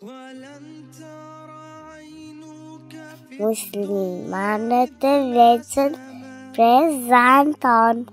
Muslimannen Menschen präsentieren.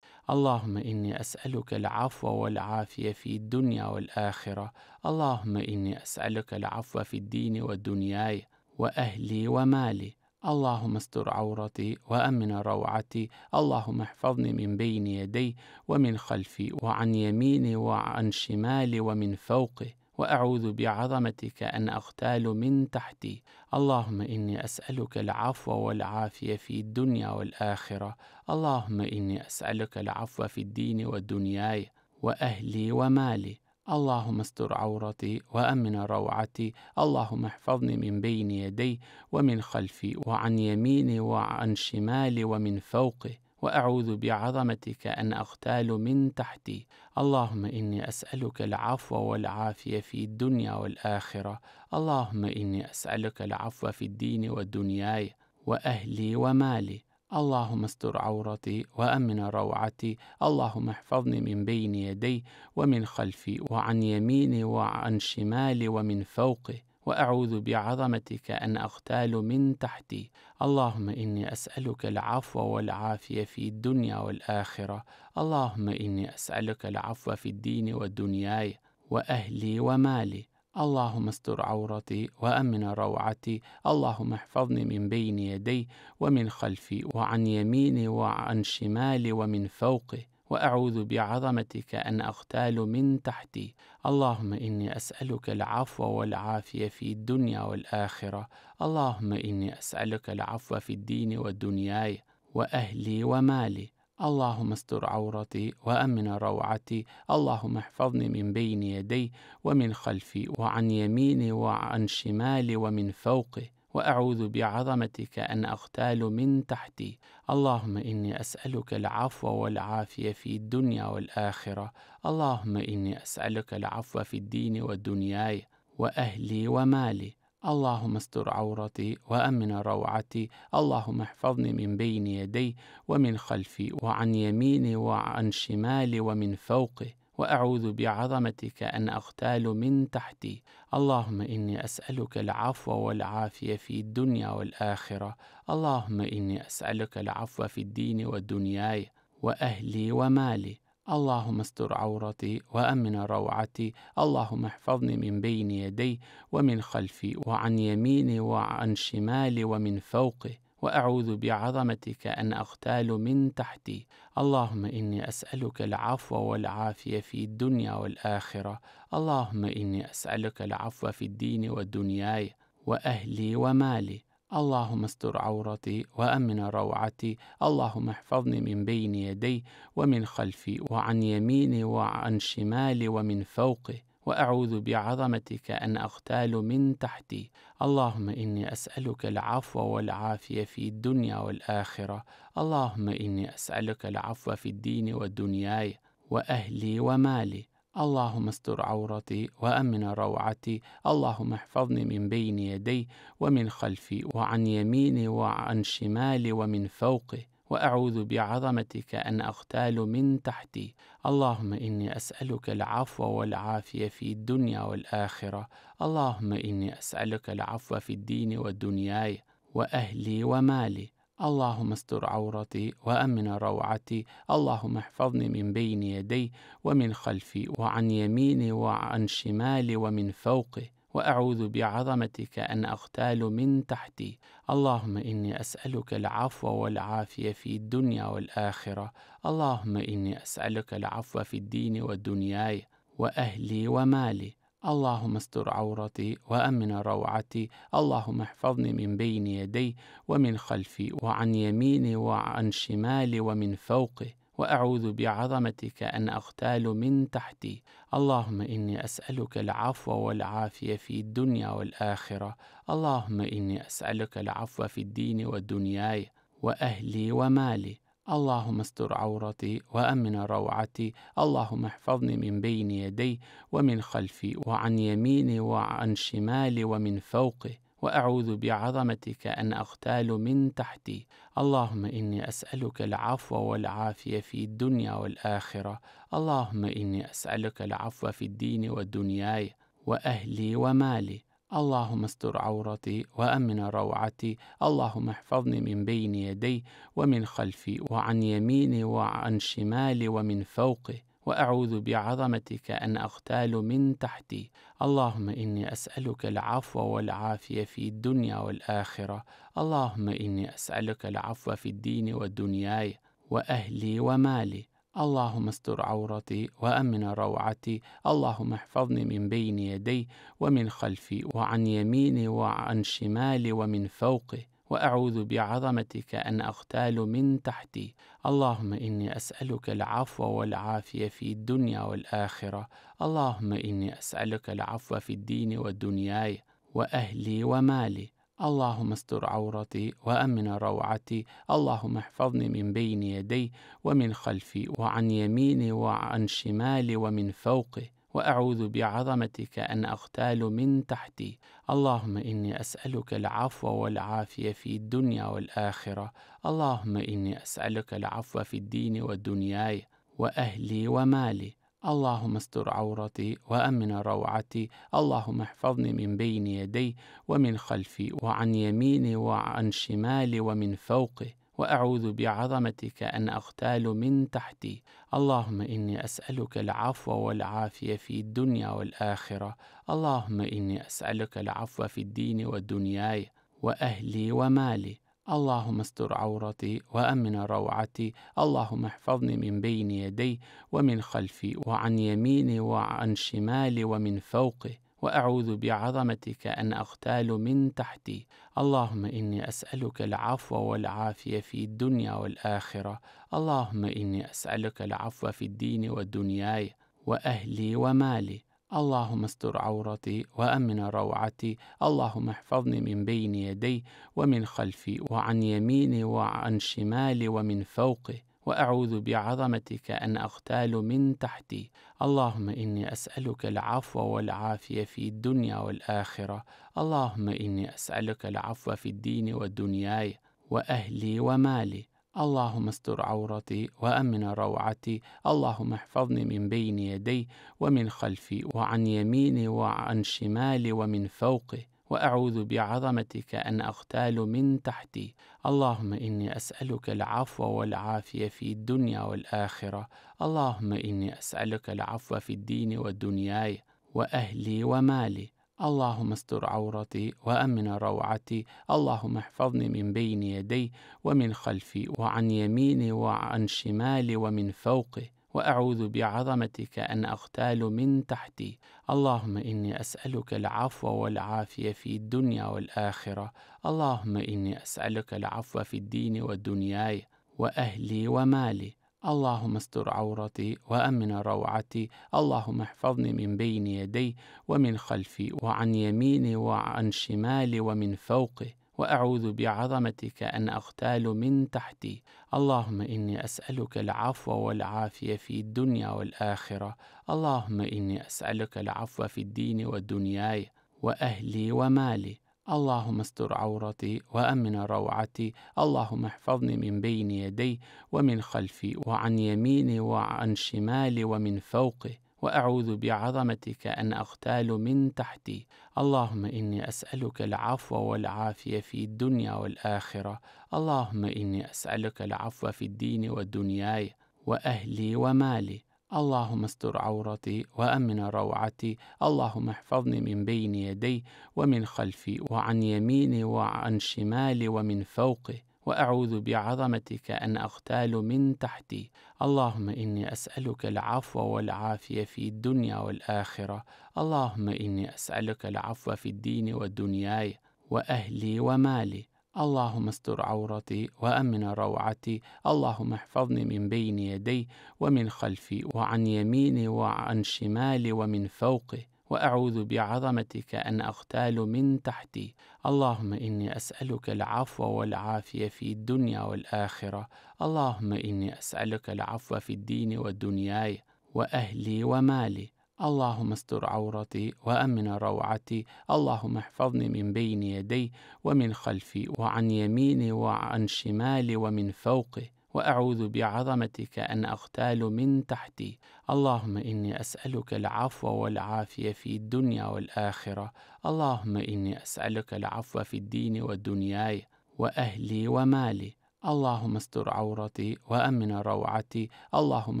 اللهم إني أسألك العفو والعافية في الدنيا والآخرة اللهم إني أسألك العفو في الدين ودنياي وأهلي ومالي اللهم استر عورتي وامن روعتي اللهم احفظني من بين يدي ومن خلفي وعن يميني وعن شمالي ومن فوقي واعوذ بعظمتك ان اغتال من تحتي اللهم اني اسالك العفو والعافيه في الدنيا والاخره اللهم اني اسالك العفو في الدين ودنياي واهلي ومالي اللهم استر عورتي وأمن روعتي اللهم احفظني من بين يدي ومن خلفي وعن يميني وعن شمالي ومن فوقي واعوذ بعظمتك ان اغتال من تحتي اللهم اني اسالك العفو والعافيه في الدنيا والاخره اللهم اني اسالك العفو في الدين ودنياي واهلي ومالي اللهم استر عورتي وأمن روعتي اللهم احفظني من بين يدي ومن خلفي وعن يميني وعن شمالي ومن فوقي واعوذ بعظمتك ان اغتال من تحتي اللهم اني اسالك العفو والعافيه في الدنيا والاخره اللهم اني اسالك العفو في الدين ودنياي واهلي ومالي اللهم استر عورتي وامن روعتي اللهم احفظني من بين يدي ومن خلفي وعن يميني وعن شمالي ومن فوقي واعوذ بعظمتك ان اغتال من تحتي اللهم اني اسالك العفو والعافيه في الدنيا والاخره اللهم اني اسالك العفو في الدين ودنياي واهلي ومالي اللهم استر عورتي وأمن روعتي اللهم احفظني من بين يدي ومن خلفي وعن يميني وعن شمالي ومن فوقي واعوذ بعظمتك ان اغتال من تحتي اللهم اني اسالك العفو والعافيه في الدنيا والاخره اللهم اني اسالك العفو في الدين ودنياي واهلي ومالي اللهم استر عورتي وامن روعتي اللهم احفظني من بين يدي ومن خلفي وعن يميني وعن شمالي ومن فوقي واعوذ بعظمتك ان اغتال من تحتي اللهم اني اسالك العفو والعافيه في الدنيا والاخره اللهم اني اسالك العفو في الدين ودنياي واهلي ومالي اللهم استر عورتي وأمن روعتي اللهم احفظني من بين يدي ومن خلفي وعن يميني وعن شمالي ومن فوقي واعوذ بعظمتك ان اغتال من تحتي اللهم اني اسالك العفو والعافيه في الدنيا والاخره اللهم اني اسالك العفو في الدين ودنياي واهلي ومالي اللهم استر عورتي وأمن روعتي اللهم احفظني من بين يدي ومن خلفي وعن يميني وعن شمالي ومن فوقي واعوذ بعظمتك ان اغتال من تحتي اللهم اني اسالك العفو والعافيه في الدنيا والاخره اللهم اني اسالك العفو في الدين ودنياي واهلي ومالي اللهم استر عورتي وامن روعتي اللهم احفظني من بين يدي ومن خلفي وعن يميني وعن شمالي ومن فوقي واعوذ بعظمتك ان اغتال من تحتي اللهم اني اسالك العفو والعافيه في الدنيا والاخره اللهم اني اسالك العفو في الدين ودنياي واهلي ومالي اللهم استر عورتي وأمن روعتي اللهم احفظني من بين يدي ومن خلفي وعن يميني وعن شمالي ومن فوقي واعوذ بعظمتك ان اغتال من تحتي اللهم اني اسالك العفو والعافيه في الدنيا والاخره اللهم اني اسالك العفو في الدين ودنياي واهلي ومالي اللهم استر عورتي وامن روعتي اللهم احفظني من بين يدي ومن خلفي وعن يميني وعن شمالي ومن فوقي واعوذ بعظمتك ان اغتال من تحتي اللهم اني اسالك العفو والعافيه في الدنيا والاخره اللهم اني اسالك العفو في الدين ودنياي واهلي ومالي اللهم استر عورتي وأمن روعتي اللهم احفظني من بين يدي ومن خلفي وعن يميني وعن شمالي ومن فوقي وأعوذ بعظمتك أن أغتال من تحتي اللهم إني أسألك العفو والعافية في الدنيا والآخرة اللهم إني أسألك العفو في الدين ودنياي وأهلي ومالي اللهم استر عورتي وامن روعتي اللهم احفظني من بين يدي ومن خلفي وعن يميني وعن شمالي ومن فوقي واعوذ بعظمتك ان اغتال من تحتي اللهم اني اسالك العفو والعافيه في الدنيا والاخره اللهم اني اسالك العفو في الدين ودنياي واهلي ومالي اللهم استر عورتي وامن روعتي اللهم احفظني من بين يدي ومن خلفي وعن يميني وعن شمالي ومن فوقي واعوذ بعظمتك ان اغتال من تحتي اللهم اني اسالك العفو والعافيه في الدنيا والاخره اللهم اني اسالك العفو في الدين ودنياي واهلي ومالي اللهم استر عورتي وأمن روعتي اللهم احفظني من بين يدي ومن خلفي وعن يميني وعن شمالي ومن فوقي واعوذ بعظمتك ان اغتال من تحتي اللهم اني اسالك العفو والعافيه في الدنيا والاخره اللهم اني اسالك العفو في الدين ودنياي واهلي ومالي اللهم استر عورتي وامن روعتي اللهم احفظني من بين يدي ومن خلفي وعن يميني وعن شمالي ومن فوقي واعوذ بعظمتك ان اغتال من تحتي اللهم اني اسالك العفو والعافيه في الدنيا والاخره اللهم اني اسالك العفو في الدين ودنياي واهلي ومالي اللهم استر عورتي وأمن روعتي اللهم احفظني من بين يدي ومن خلفي وعن يميني وعن شمالي ومن فوقي واعوذ بعظمتك ان اغتال من تحتي اللهم اني اسالك العفو والعافيه في الدنيا والاخره اللهم اني اسالك العفو في الدين ودنياي واهلي ومالي اللهم استر عورتي وأمن روعتي اللهم احفظني من بين يدي ومن خلفي وعن يميني وعن شمالي ومن فوقي واعوذ بعظمتك ان اغتال من تحتي اللهم اني اسالك العفو والعافيه في الدنيا والاخره اللهم اني اسالك العفو في الدين ودنياي واهلي ومالي اللهم استر عورتي وامن روعتي اللهم احفظني من بين يدي ومن خلفي وعن يميني وعن شمالي ومن فوقي واعوذ بعظمتك ان اغتال من تحتي اللهم اني اسالك العفو والعافيه في الدنيا والاخره اللهم اني اسالك العفو في الدين ودنياي واهلي ومالي اللهم استر عورتي وأمن روعتي اللهم احفظني من بين يدي ومن خلفي وعن يميني وعن شمالي ومن فوقي واعوذ بعظمتك ان اغتال من تحتي اللهم اني اسالك العفو والعافيه في الدنيا والاخره اللهم اني اسالك العفو في الدين ودنياي واهلي ومالي اللهم استر عورتي وامن روعتي اللهم احفظني من بين يدي ومن خلفي وعن يميني وعن شمالي ومن فوقي واعوذ بعظمتك ان اغتال من تحتي اللهم اني اسالك العفو والعافيه في الدنيا والاخره اللهم اني اسالك العفو في الدين ودنياي واهلي ومالي اللهم استر عورتي وأمن روعتي اللهم احفظني من بين يدي ومن خلفي وعن يميني وعن شمالي ومن فوقي واعوذ بعظمتك ان اغتال من تحتي اللهم اني اسالك العفو والعافيه في الدنيا والاخره اللهم اني اسالك العفو في الدين ودنياي واهلي ومالي اللهم استر عورتي وامن روعتي اللهم احفظني من بين يدي ومن خلفي وعن يميني وعن شمالي ومن فوقي واعوذ بعظمتك ان اغتال من تحتي اللهم اني اسالك العفو والعافيه في الدنيا والاخره اللهم اني اسالك العفو في الدين ودنياي واهلي ومالي اللهم استر عورتي وامن روعتي اللهم احفظني من بين يدي ومن خلفي وعن يميني وعن شمالي ومن فوقي واعوذ بعظمتك ان اغتال من تحتي اللهم اني اسالك العفو والعافيه في الدنيا والاخره اللهم اني اسالك العفو في الدين ودنياي واهلي ومالي اللهم استر عورتي وأمن روعتي اللهم احفظني من بين يدي ومن خلفي وعن يميني وعن شمالي ومن فوقي واعوذ بعظمتك ان اغتال من تحتي اللهم اني اسالك العفو والعافيه في الدنيا والاخره اللهم اني اسالك العفو في الدين ودنياي واهلي ومالي اللهم استر عورتي وامن روعتي اللهم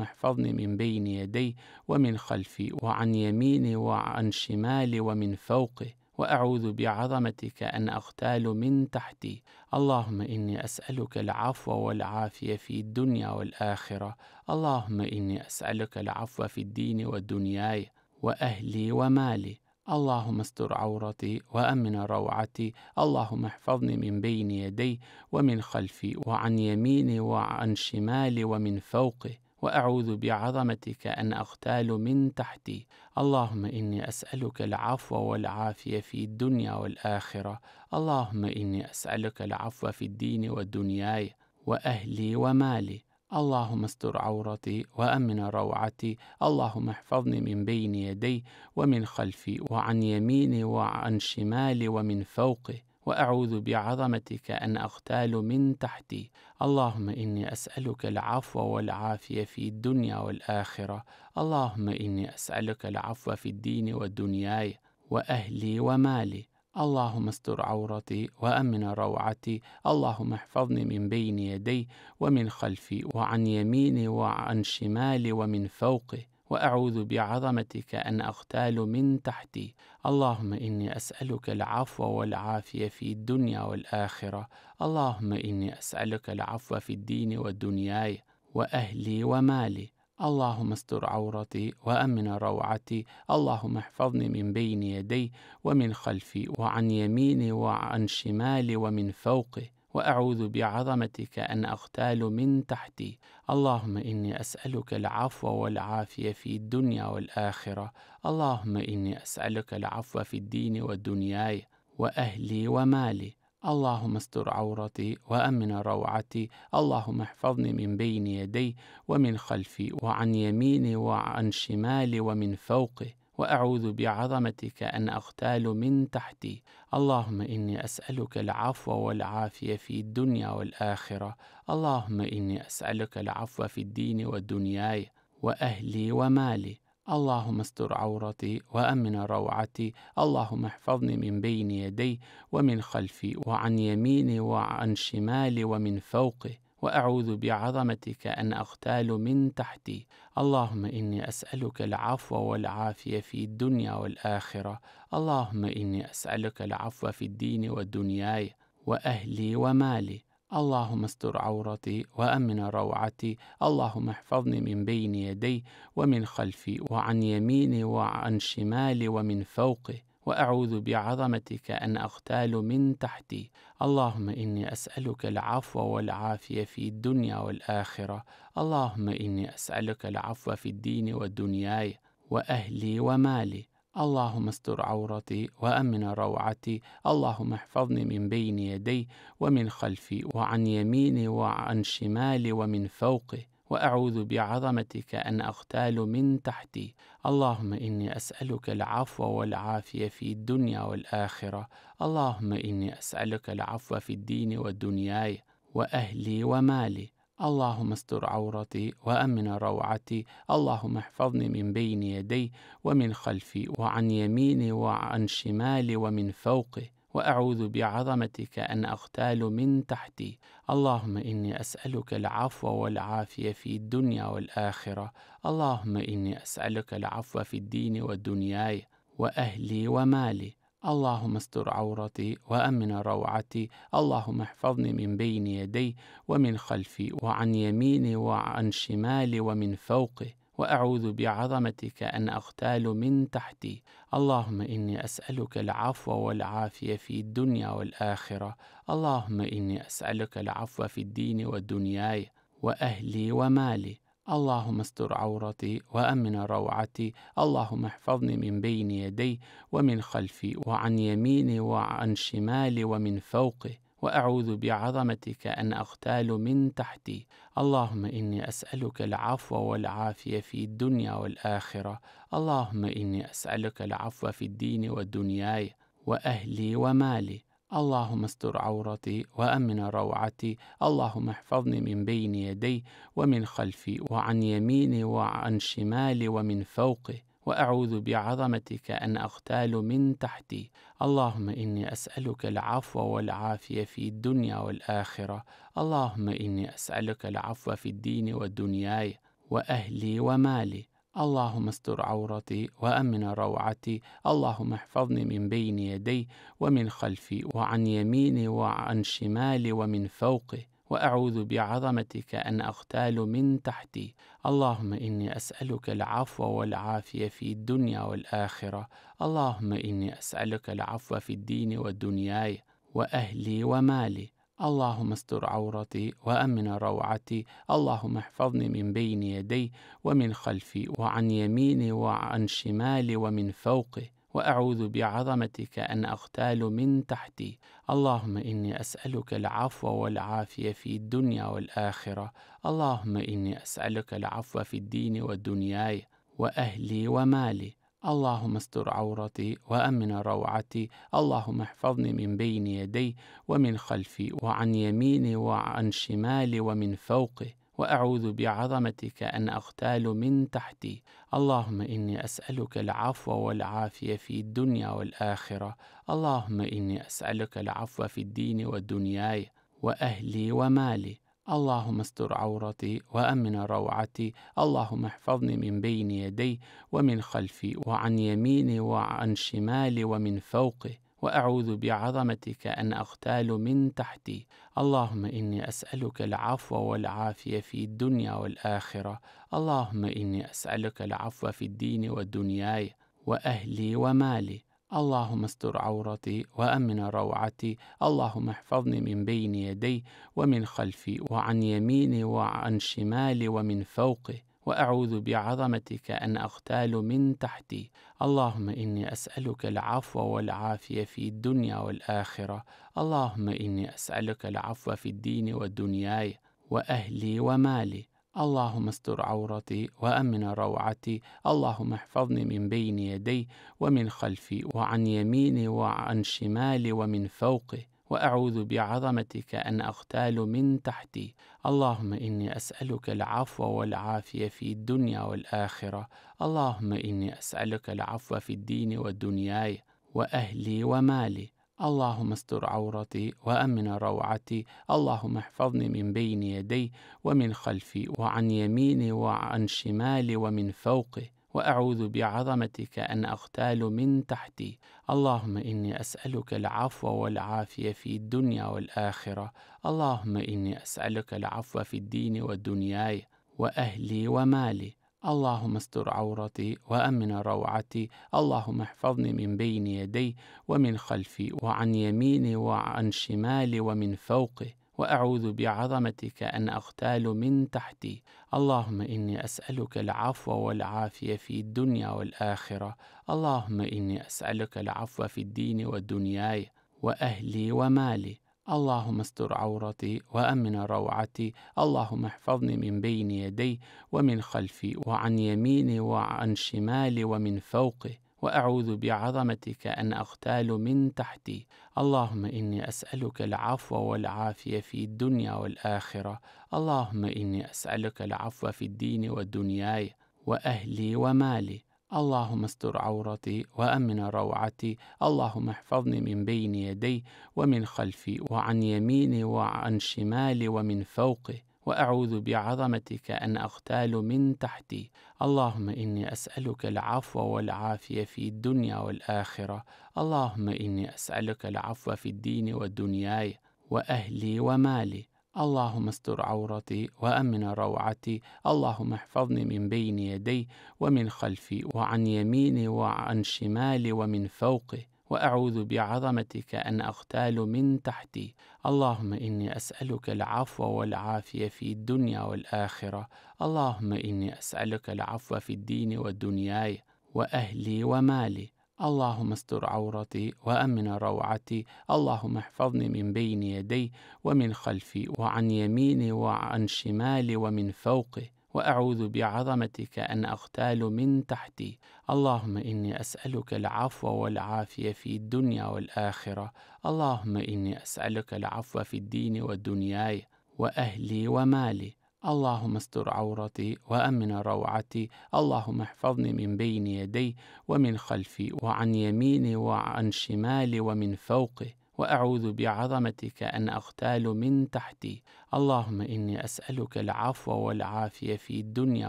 احفظني من بين يدي ومن خلفي وعن يميني وعن شمالي ومن فوقي واعوذ بعظمتك ان اغتال من تحتي اللهم اني اسالك العفو والعافيه في الدنيا والاخره اللهم اني اسالك العفو في الدين ودنياي واهلي ومالي اللهم استر عورتي وأمن روعتي اللهم احفظني من بين يدي ومن خلفي وعن يميني وعن شمالي ومن فوقي واعوذ بعظمتك ان اغتال من تحتي اللهم اني اسالك العفو والعافيه في الدنيا والاخره اللهم اني اسالك العفو في الدين ودنياي واهلي ومالي اللهم استر عورتي وأمن روعتي اللهم احفظني من بين يدي ومن خلفي وعن يميني وعن شمالي ومن فوقي واعوذ بعظمتك ان اغتال من تحتي اللهم اني اسالك العفو والعافيه في الدنيا والاخره اللهم اني اسالك العفو في الدين ودنياي واهلي ومالي اللهم استر عورتي وامن روعتي اللهم احفظني من بين يدي ومن خلفي وعن يميني وعن شمالي ومن فوقي واعوذ بعظمتك ان اغتال من تحتي اللهم اني اسالك العفو والعافيه في الدنيا والاخره اللهم اني اسالك العفو في الدين ودنياي واهلي ومالي اللهم استر عورتي وأمن روعتي اللهم احفظني من بين يدي ومن خلفي وعن يميني وعن شمالي ومن فوقي واعوذ بعظمتك ان اغتال من تحتي اللهم اني اسالك العفو والعافيه في الدنيا والاخره اللهم اني اسالك العفو في الدين ودنياي واهلي ومالي اللهم استر عورتي وامن روعتي اللهم احفظني من بين يدي ومن خلفي وعن يميني وعن شمالي ومن فوقي واعوذ بعظمتك ان اغتال من تحتي اللهم اني اسالك العفو والعافيه في الدنيا والاخره اللهم اني اسالك العفو في الدين ودنياي واهلي ومالي اللهم استر عورتي وأمن روعتي اللهم احفظني من بين يدي ومن خلفي وعن يميني وعن شمالي ومن فوقي وأعوذ بعظمتك أن أغتال من تحتي اللهم إني أسألك العفو والعافية في الدنيا والآخرة اللهم إني أسألك العفو في الدين ودنياي وأهلي ومالي اللهم استر عورتي وأمن روعتي اللهم احفظني من بين يدي ومن خلفي وعن يميني وعن شمالي ومن فوقي واعوذ بعظمتك ان اغتال من تحتي اللهم اني اسالك العفو والعافيه في الدنيا والاخره اللهم اني اسالك العفو في الدين ودنياي واهلي ومالي اللهم استر عورتي وامن روعتي اللهم احفظني من بين يدي ومن خلفي وعن يميني وعن شمالي ومن فوقي واعوذ بعظمتك ان اغتال من تحتي اللهم اني اسالك العفو والعافيه في الدنيا والاخره اللهم اني اسالك العفو في الدين ودنياي واهلي ومالي اللهم استر عورتي وأمن روعتي اللهم احفظني من بين يدي ومن خلفي وعن يميني وعن شمالي ومن فوقي واعوذ بعظمتك ان اغتال من تحتي اللهم اني اسالك العفو والعافيه في الدنيا والاخره اللهم اني اسالك العفو في الدين ودنياي واهلي ومالي اللهم استر عورتي وامن روعتي اللهم احفظني من بين يدي ومن خلفي وعن يميني وعن شمالي ومن فوقي واعوذ بعظمتك ان اغتال من تحتي اللهم اني اسالك العفو والعافيه في الدنيا والاخره اللهم اني اسالك العفو في الدين ودنياي واهلي ومالي اللهم استر عورتي وأمن روعتي اللهم احفظني من بين يدي ومن خلفي وعن يميني وعن شمالي ومن فوقي واعوذ بعظمتك ان اغتال من تحتي اللهم اني اسالك العفو والعافيه في الدنيا والاخره اللهم اني اسالك العفو في الدين ودنياي واهلي ومالي اللهم استر عورتي وامن روعتي اللهم احفظني من بين يدي ومن خلفي وعن يميني وعن شمالي ومن فوقي واعوذ بعظمتك ان اغتال من تحتي اللهم اني اسالك العفو والعافيه في الدنيا والاخره اللهم اني اسالك العفو في الدين ودنياي واهلي ومالي اللهم استر عورتي وامن روعتي اللهم احفظني من بين يدي ومن خلفي وعن يميني وعن شمالي ومن فوقي واعوذ بعظمتك ان اغتال من تحتي اللهم اني اسالك العفو والعافيه في الدنيا والاخره اللهم اني اسالك العفو في الدين ودنياي واهلي ومالي اللهم استر عورتي وأمن روعتي اللهم احفظني من بين يدي ومن خلفي وعن يميني وعن شمالي ومن فوقي واعوذ بعظمتك ان اغتال من تحتي اللهم اني اسالك العفو والعافيه في الدنيا والاخره اللهم اني اسالك العفو في الدين ودنياي واهلي ومالي اللهم استر عورتي وامن روعتي اللهم احفظني من بين يدي ومن خلفي وعن يميني وعن شمالي ومن فوقي واعوذ بعظمتك ان اغتال من تحتي اللهم اني اسالك العفو والعافيه في الدنيا والاخره اللهم اني اسالك العفو في الدين ودنياي واهلي ومالي اللهم استر عورتي وأمن روعتي اللهم احفظني من بين يدي ومن خلفي وعن يميني وعن شمالي ومن فوقي واعوذ بعظمتك ان اغتال من تحتي اللهم اني اسالك العفو والعافيه في الدنيا والاخره اللهم اني اسالك العفو في الدين ودنياي واهلي ومالي اللهم استر عورتي وأمن روعتي اللهم احفظني من بين يدي ومن خلفي وعن يميني وعن شمالي ومن فوقي واعوذ بعظمتك ان اغتال من تحتي اللهم اني اسالك العفو والعافيه في الدنيا والاخره اللهم اني اسالك العفو في الدين ودنياي واهلي ومالي اللهم استر عورتي وامن روعتي اللهم احفظني من بين يدي ومن خلفي وعن يميني وعن شمالي ومن فوقي واعوذ بعظمتك ان اغتال من تحتي اللهم اني اسالك العفو والعافيه في الدنيا والاخره اللهم اني اسالك العفو في الدين ودنياي واهلي ومالي اللهم استر عورتي وأمن روعتي اللهم احفظني من بين يدي ومن خلفي وعن يميني وعن شمالي ومن فوقي واعوذ بعظمتك ان اغتال من تحتي اللهم اني اسالك العفو والعافيه في الدنيا والاخره اللهم اني اسالك العفو في الدين ودنياي واهلي ومالي اللهم استر عورتي وامن روعتي اللهم احفظني من بين يدي ومن خلفي وعن يميني وعن شمالي ومن فوقي واعوذ بعظمتك ان اغتال من تحتي اللهم اني اسالك العفو والعافيه في الدنيا والاخره اللهم اني اسالك العفو في الدين ودنياي واهلي ومالي اللهم استر عورتي وأمن روعتي اللهم احفظني من بين يدي ومن خلفي وعن يميني وعن شمالي ومن فوقي واعوذ بعظمتك ان اغتال من تحتي اللهم اني اسالك العفو والعافيه في الدنيا والاخره اللهم اني اسالك العفو في الدين ودنياي واهلي ومالي اللهم استر عورتي وامن روعتي اللهم احفظني من بين يدي ومن خلفي وعن يميني وعن شمالي ومن فوقي واعوذ بعظمتك ان اغتال من تحتي اللهم اني اسالك العفو والعافيه في الدنيا والاخره اللهم اني اسالك العفو في الدين ودنياي واهلي ومالي اللهم استر عورتي وأمن روعتي اللهم احفظني من بين يدي ومن خلفي وعن يميني وعن شمالي ومن فوقي واعوذ بعظمتك ان اغتال من تحتي اللهم اني اسالك العفو والعافيه في الدنيا والاخره اللهم اني اسالك العفو في الدين ودنياي واهلي ومالي اللهم استر عورتي وأمن روعتي اللهم احفظني من بين يدي ومن خلفي وعن يميني وعن شمالي ومن فوقي واعوذ بعظمتك ان اغتال من تحتي اللهم اني اسالك العفو والعافيه في الدنيا والاخره اللهم اني اسالك العفو في الدين ودنياي واهلي ومالي اللهم استر عورتي وامن روعتي اللهم احفظني من بين يدي ومن خلفي وعن يميني وعن شمالي ومن فوقي واعوذ بعظمتك ان اغتال من تحتي اللهم اني اسالك العفو والعافيه في الدنيا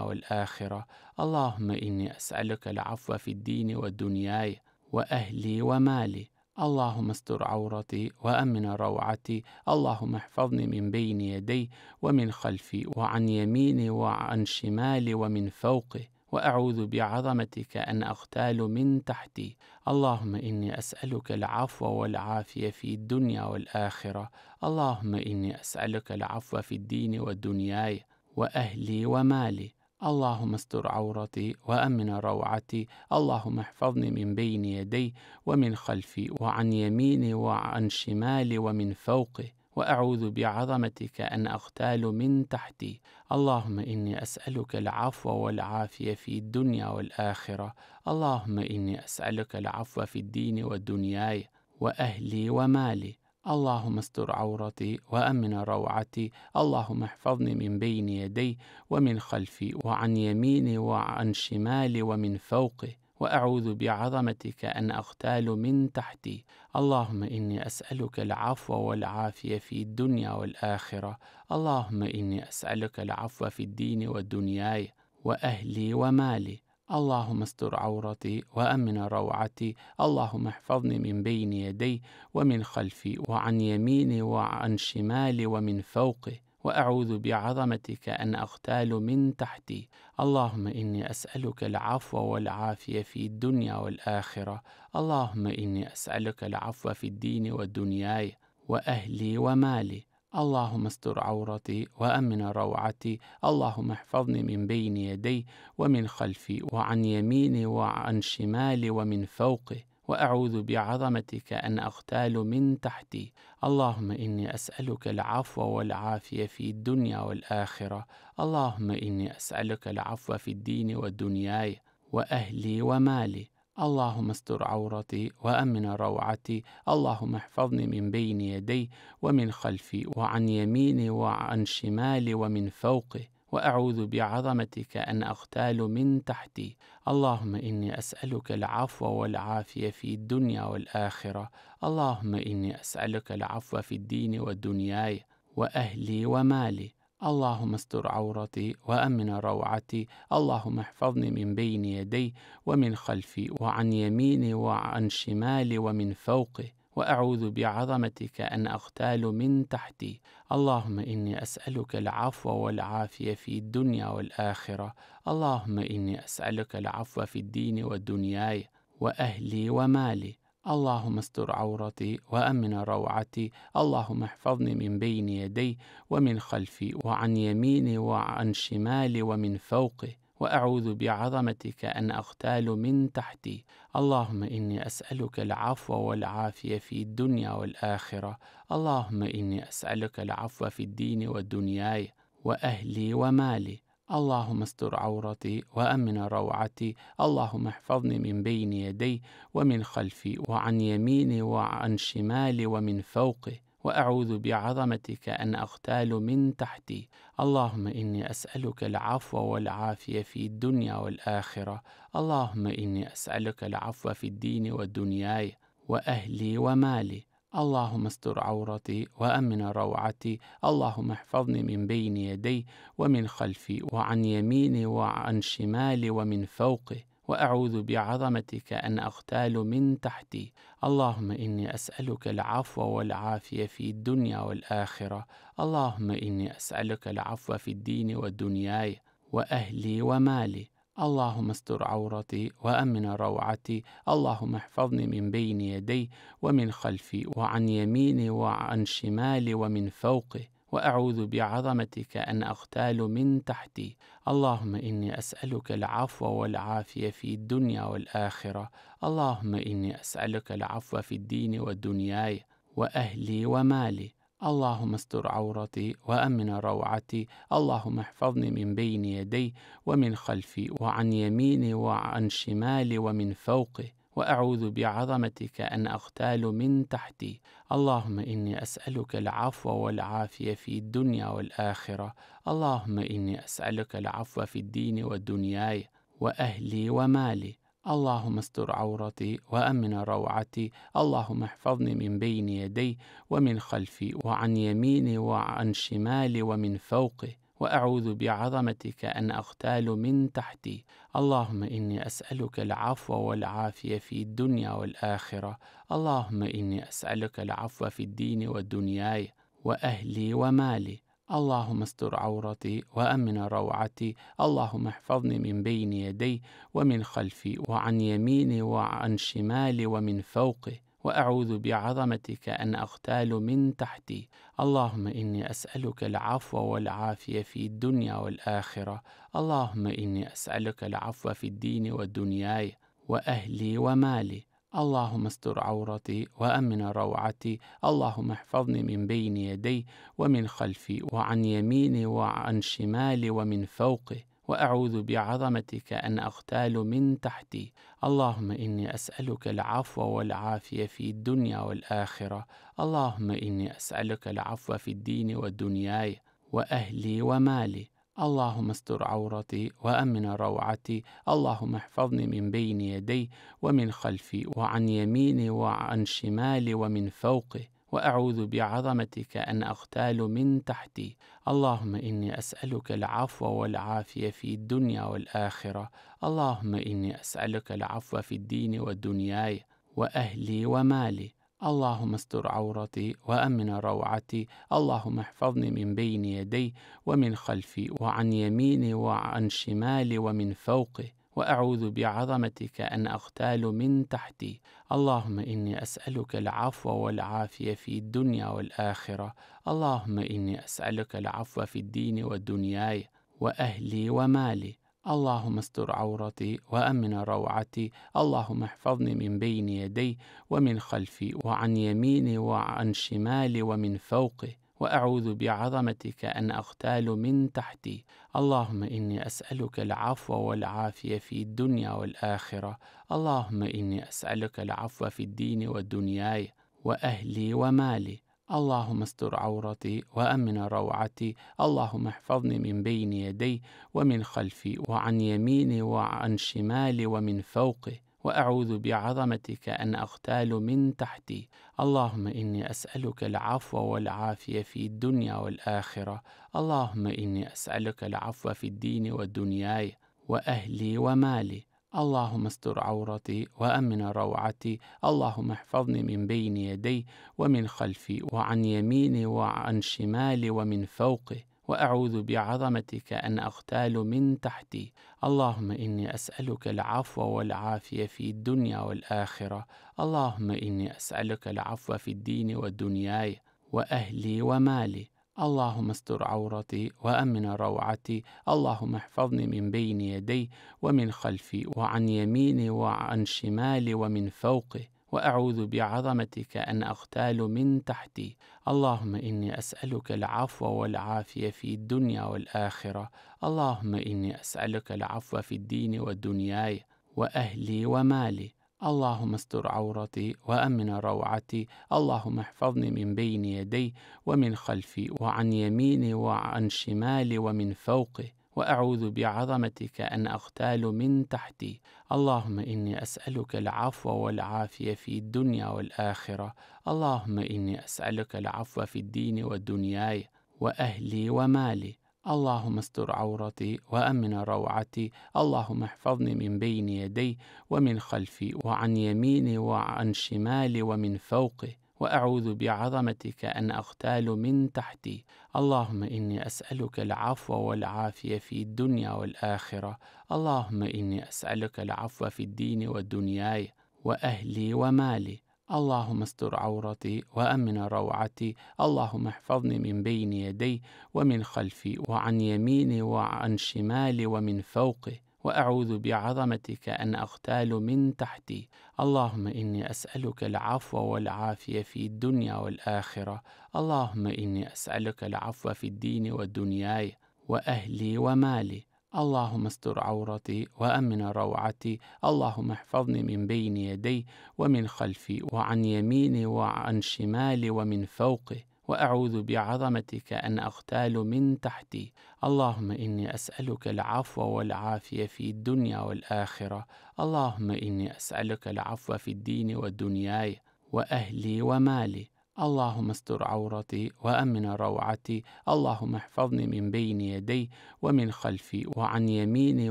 والاخره اللهم اني اسالك العفو في الدين ودنياي واهلي ومالي اللهم استر عورتي وأمن روعتي اللهم احفظني من بين يدي ومن خلفي وعن يميني وعن شمالي ومن فوقي واعوذ بعظمتك ان اغتال من تحتي اللهم اني اسالك العفو والعافيه في الدنيا والاخره اللهم اني اسالك العفو في الدين ودنياي واهلي ومالي اللهم استر عورتي وامن روعتي اللهم احفظني من بين يدي ومن خلفي وعن يميني وعن شمالي ومن فوقي واعوذ بعظمتك ان اغتال من تحتي اللهم اني اسالك العفو والعافيه في الدنيا والاخره اللهم اني اسالك العفو في الدين ودنياي واهلي ومالي اللهم استر عورتي وامن روعتي اللهم احفظني من بين يدي ومن خلفي وعن يميني وعن شمالي ومن فوقي واعوذ بعظمتك ان اغتال من تحتي اللهم اني اسالك العفو والعافيه في الدنيا والاخره اللهم اني اسالك العفو في الدين ودنياي واهلي ومالي اللهم استر عورتي وأمن روعتي اللهم احفظني من بين يدي ومن خلفي وعن يميني وعن شمالي ومن فوقي واعوذ بعظمتك ان اغتال من تحتي اللهم اني اسالك العفو والعافيه في الدنيا والاخره اللهم اني اسالك العفو في الدين ودنياي واهلي ومالي اللهم استر عورتي وامن روعتي اللهم احفظني من بين يدي ومن خلفي وعن يميني وعن شمالي ومن فوقي واعوذ بعظمتك ان اغتال من تحتي اللهم اني اسالك العفو والعافيه في الدنيا والاخره اللهم اني اسالك العفو في الدين ودنياي واهلي ومالي اللهم استر عورتي وأمن روعتي اللهم احفظني من بين يدي ومن خلفي وعن يميني وعن شمالي ومن فوقي واعوذ بعظمتك ان اغتال من تحتي اللهم اني اسالك العفو والعافيه في الدنيا والاخره اللهم اني اسالك العفو في الدين ودنياي واهلي ومالي اللهم استر عورتي وأمن روعتي اللهم احفظني من بين يدي ومن خلفي وعن يميني وعن شمالي ومن فوقي واعوذ بعظمتك ان اغتال من تحتي اللهم اني اسالك العفو والعافيه في الدنيا والاخره اللهم اني اسالك العفو في الدين ودنياي واهلي ومالي اللهم استر عورتي وامن روعتي اللهم احفظني من بين يدي ومن خلفي وعن يميني وعن شمالي ومن فوقي واعوذ بعظمتك ان اغتال من تحتي اللهم اني اسالك العفو والعافيه في الدنيا والاخره اللهم اني اسالك العفو في الدين ودنياي واهلي ومالي اللهم استر عورتي وأمن روعتي اللهم احفظني من بين يدي ومن خلفي وعن يميني وعن شمالي ومن فوقي واعوذ بعظمتك ان اغتال من تحتي اللهم اني اسالك العفو والعافيه في الدنيا والاخره اللهم اني اسالك العفو في الدين ودنياي واهلي ومالي اللهم استر عورتي وامن روعتي اللهم احفظني من بين يدي ومن خلفي وعن يميني وعن شمالي ومن فوقي واعوذ بعظمتك ان اغتال من تحتي اللهم اني اسالك العفو والعافيه في الدنيا والاخره اللهم اني اسالك العفو في الدين ودنياي واهلي ومالي اللهم استر عورتي وأمن روعتي اللهم احفظني من بين يدي ومن خلفي وعن يميني وعن شمالي ومن فوقي واعوذ بعظمتك ان اغتال من تحتي اللهم اني اسالك العفو والعافيه في الدنيا والاخره اللهم اني اسالك العفو في الدين ودنياي واهلي ومالي اللهم استر عورتي وأمن روعتي اللهم احفظني من بين يدي ومن خلفي وعن يميني وعن شمالي ومن فوقي واعوذ بعظمتك ان اغتال من تحتي اللهم اني اسالك العفو والعافيه في الدنيا والاخره اللهم اني اسالك العفو في الدين ودنياي واهلي ومالي اللهم استر عورتي وامن روعتي اللهم احفظني من بين يدي ومن خلفي وعن يميني وعن شمالي ومن فوقي واعوذ بعظمتك ان اغتال من تحتي اللهم اني اسالك العفو والعافيه في الدنيا والاخره اللهم اني اسالك العفو في الدين ودنياي واهلي ومالي اللهم استر عورتي وأمن روعتي اللهم احفظني من بين يدي ومن خلفي وعن يميني وعن شمالي ومن فوقي واعوذ بعظمتك ان اغتال من تحتي اللهم اني اسالك العفو والعافيه في الدنيا والاخره اللهم اني اسالك العفو في الدين ودنياي واهلي ومالي اللهم استر عورتي وامن روعتي اللهم احفظني من بين يدي ومن خلفي وعن يميني وعن شمالي ومن فوقي واعوذ بعظمتك ان اغتال من تحتي اللهم اني اسالك العفو والعافيه في الدنيا والاخره اللهم اني اسالك العفو في الدين ودنياي واهلي ومالي اللهم استر عورتي وأمن روعتي اللهم احفظني من بين يدي ومن خلفي وعن يميني وعن شمالي ومن فوقي واعوذ بعظمتك ان اغتال من تحتي اللهم اني اسالك العفو والعافيه في الدنيا والاخره اللهم اني اسالك العفو في الدين ودنياي واهلي ومالي اللهم استر عورتي وأمن روعتي اللهم احفظني من بين يدي ومن خلفي وعن يميني وعن شمالي ومن فوقي واعوذ بعظمتك ان اغتال من تحتي اللهم اني اسالك العفو والعافيه في الدنيا والاخره اللهم اني اسالك العفو في الدين ودنياي واهلي ومالي اللهم استر عورتي وامن روعتي اللهم احفظني من بين يدي ومن خلفي وعن يميني وعن شمالي ومن فوقي واعوذ بعظمتك ان اغتال من تحتي اللهم اني اسالك العفو والعافيه في الدنيا والاخره اللهم اني اسالك العفو في الدين ودنياي واهلي ومالي اللهم استر عورتي وأمن روعتي اللهم احفظني من بين يدي ومن خلفي وعن يميني وعن شمالي ومن فوقي واعوذ بعظمتك ان اغتال من تحتي اللهم اني اسالك العفو والعافيه في الدنيا والاخره اللهم اني اسالك العفو في الدين ودنياي واهلي ومالي اللهم استر عورتي وامن روعتي اللهم احفظني من بين يدي ومن خلفي وعن يميني وعن شمالي ومن فوقي واعوذ بعظمتك ان اغتال من تحتي اللهم اني اسالك العفو والعافيه في الدنيا والاخره اللهم اني اسالك العفو في الدين ودنياي واهلي ومالي اللهم استر عورتي وأمن روعتي اللهم احفظني من بين يدي ومن خلفي وعن يميني وعن شمالي ومن فوقي واعوذ بعظمتك ان اغتال من تحتي اللهم اني اسالك العفو والعافيه في الدنيا والاخره اللهم اني اسالك العفو في الدين ودنياي واهلي ومالي اللهم استر عورتي وأمن روعتي اللهم احفظني من بين يدي ومن خلفي وعن يميني وعن شمالي ومن فوقي واعوذ بعظمتك ان اغتال من تحتي اللهم اني اسالك العفو والعافيه في الدنيا والاخره اللهم اني اسالك العفو في الدين ودنياي واهلي ومالي اللهم استر عورتي وامن روعتي اللهم احفظني من بين يدي ومن خلفي وعن يميني وعن شمالي ومن فوقي واعوذ بعظمتك ان اغتال من تحتي اللهم اني اسالك العفو والعافيه في الدنيا والاخره اللهم اني اسالك العفو في الدين ودنياي واهلي ومالي اللهم استر عورتي وأمن روعتي اللهم احفظني من بين يدي ومن خلفي وعن يميني وعن شمالي ومن فوقي واعوذ بعظمتك ان اغتال من تحتي اللهم اني اسالك العفو والعافيه في الدنيا والاخره اللهم اني اسالك العفو في الدين ودنياي واهلي ومالي اللهم استر عورتي وامن روعتي اللهم احفظني من بين يدي ومن خلفي وعن يميني وعن شمالي ومن فوقي واعوذ بعظمتك ان اغتال من تحتي اللهم اني اسالك العفو والعافيه في الدنيا والاخره اللهم اني اسالك العفو في الدين ودنياي واهلي ومالي اللهم استر عورتي وأمن روعتي اللهم احفظني من بين يدي ومن خلفي وعن يميني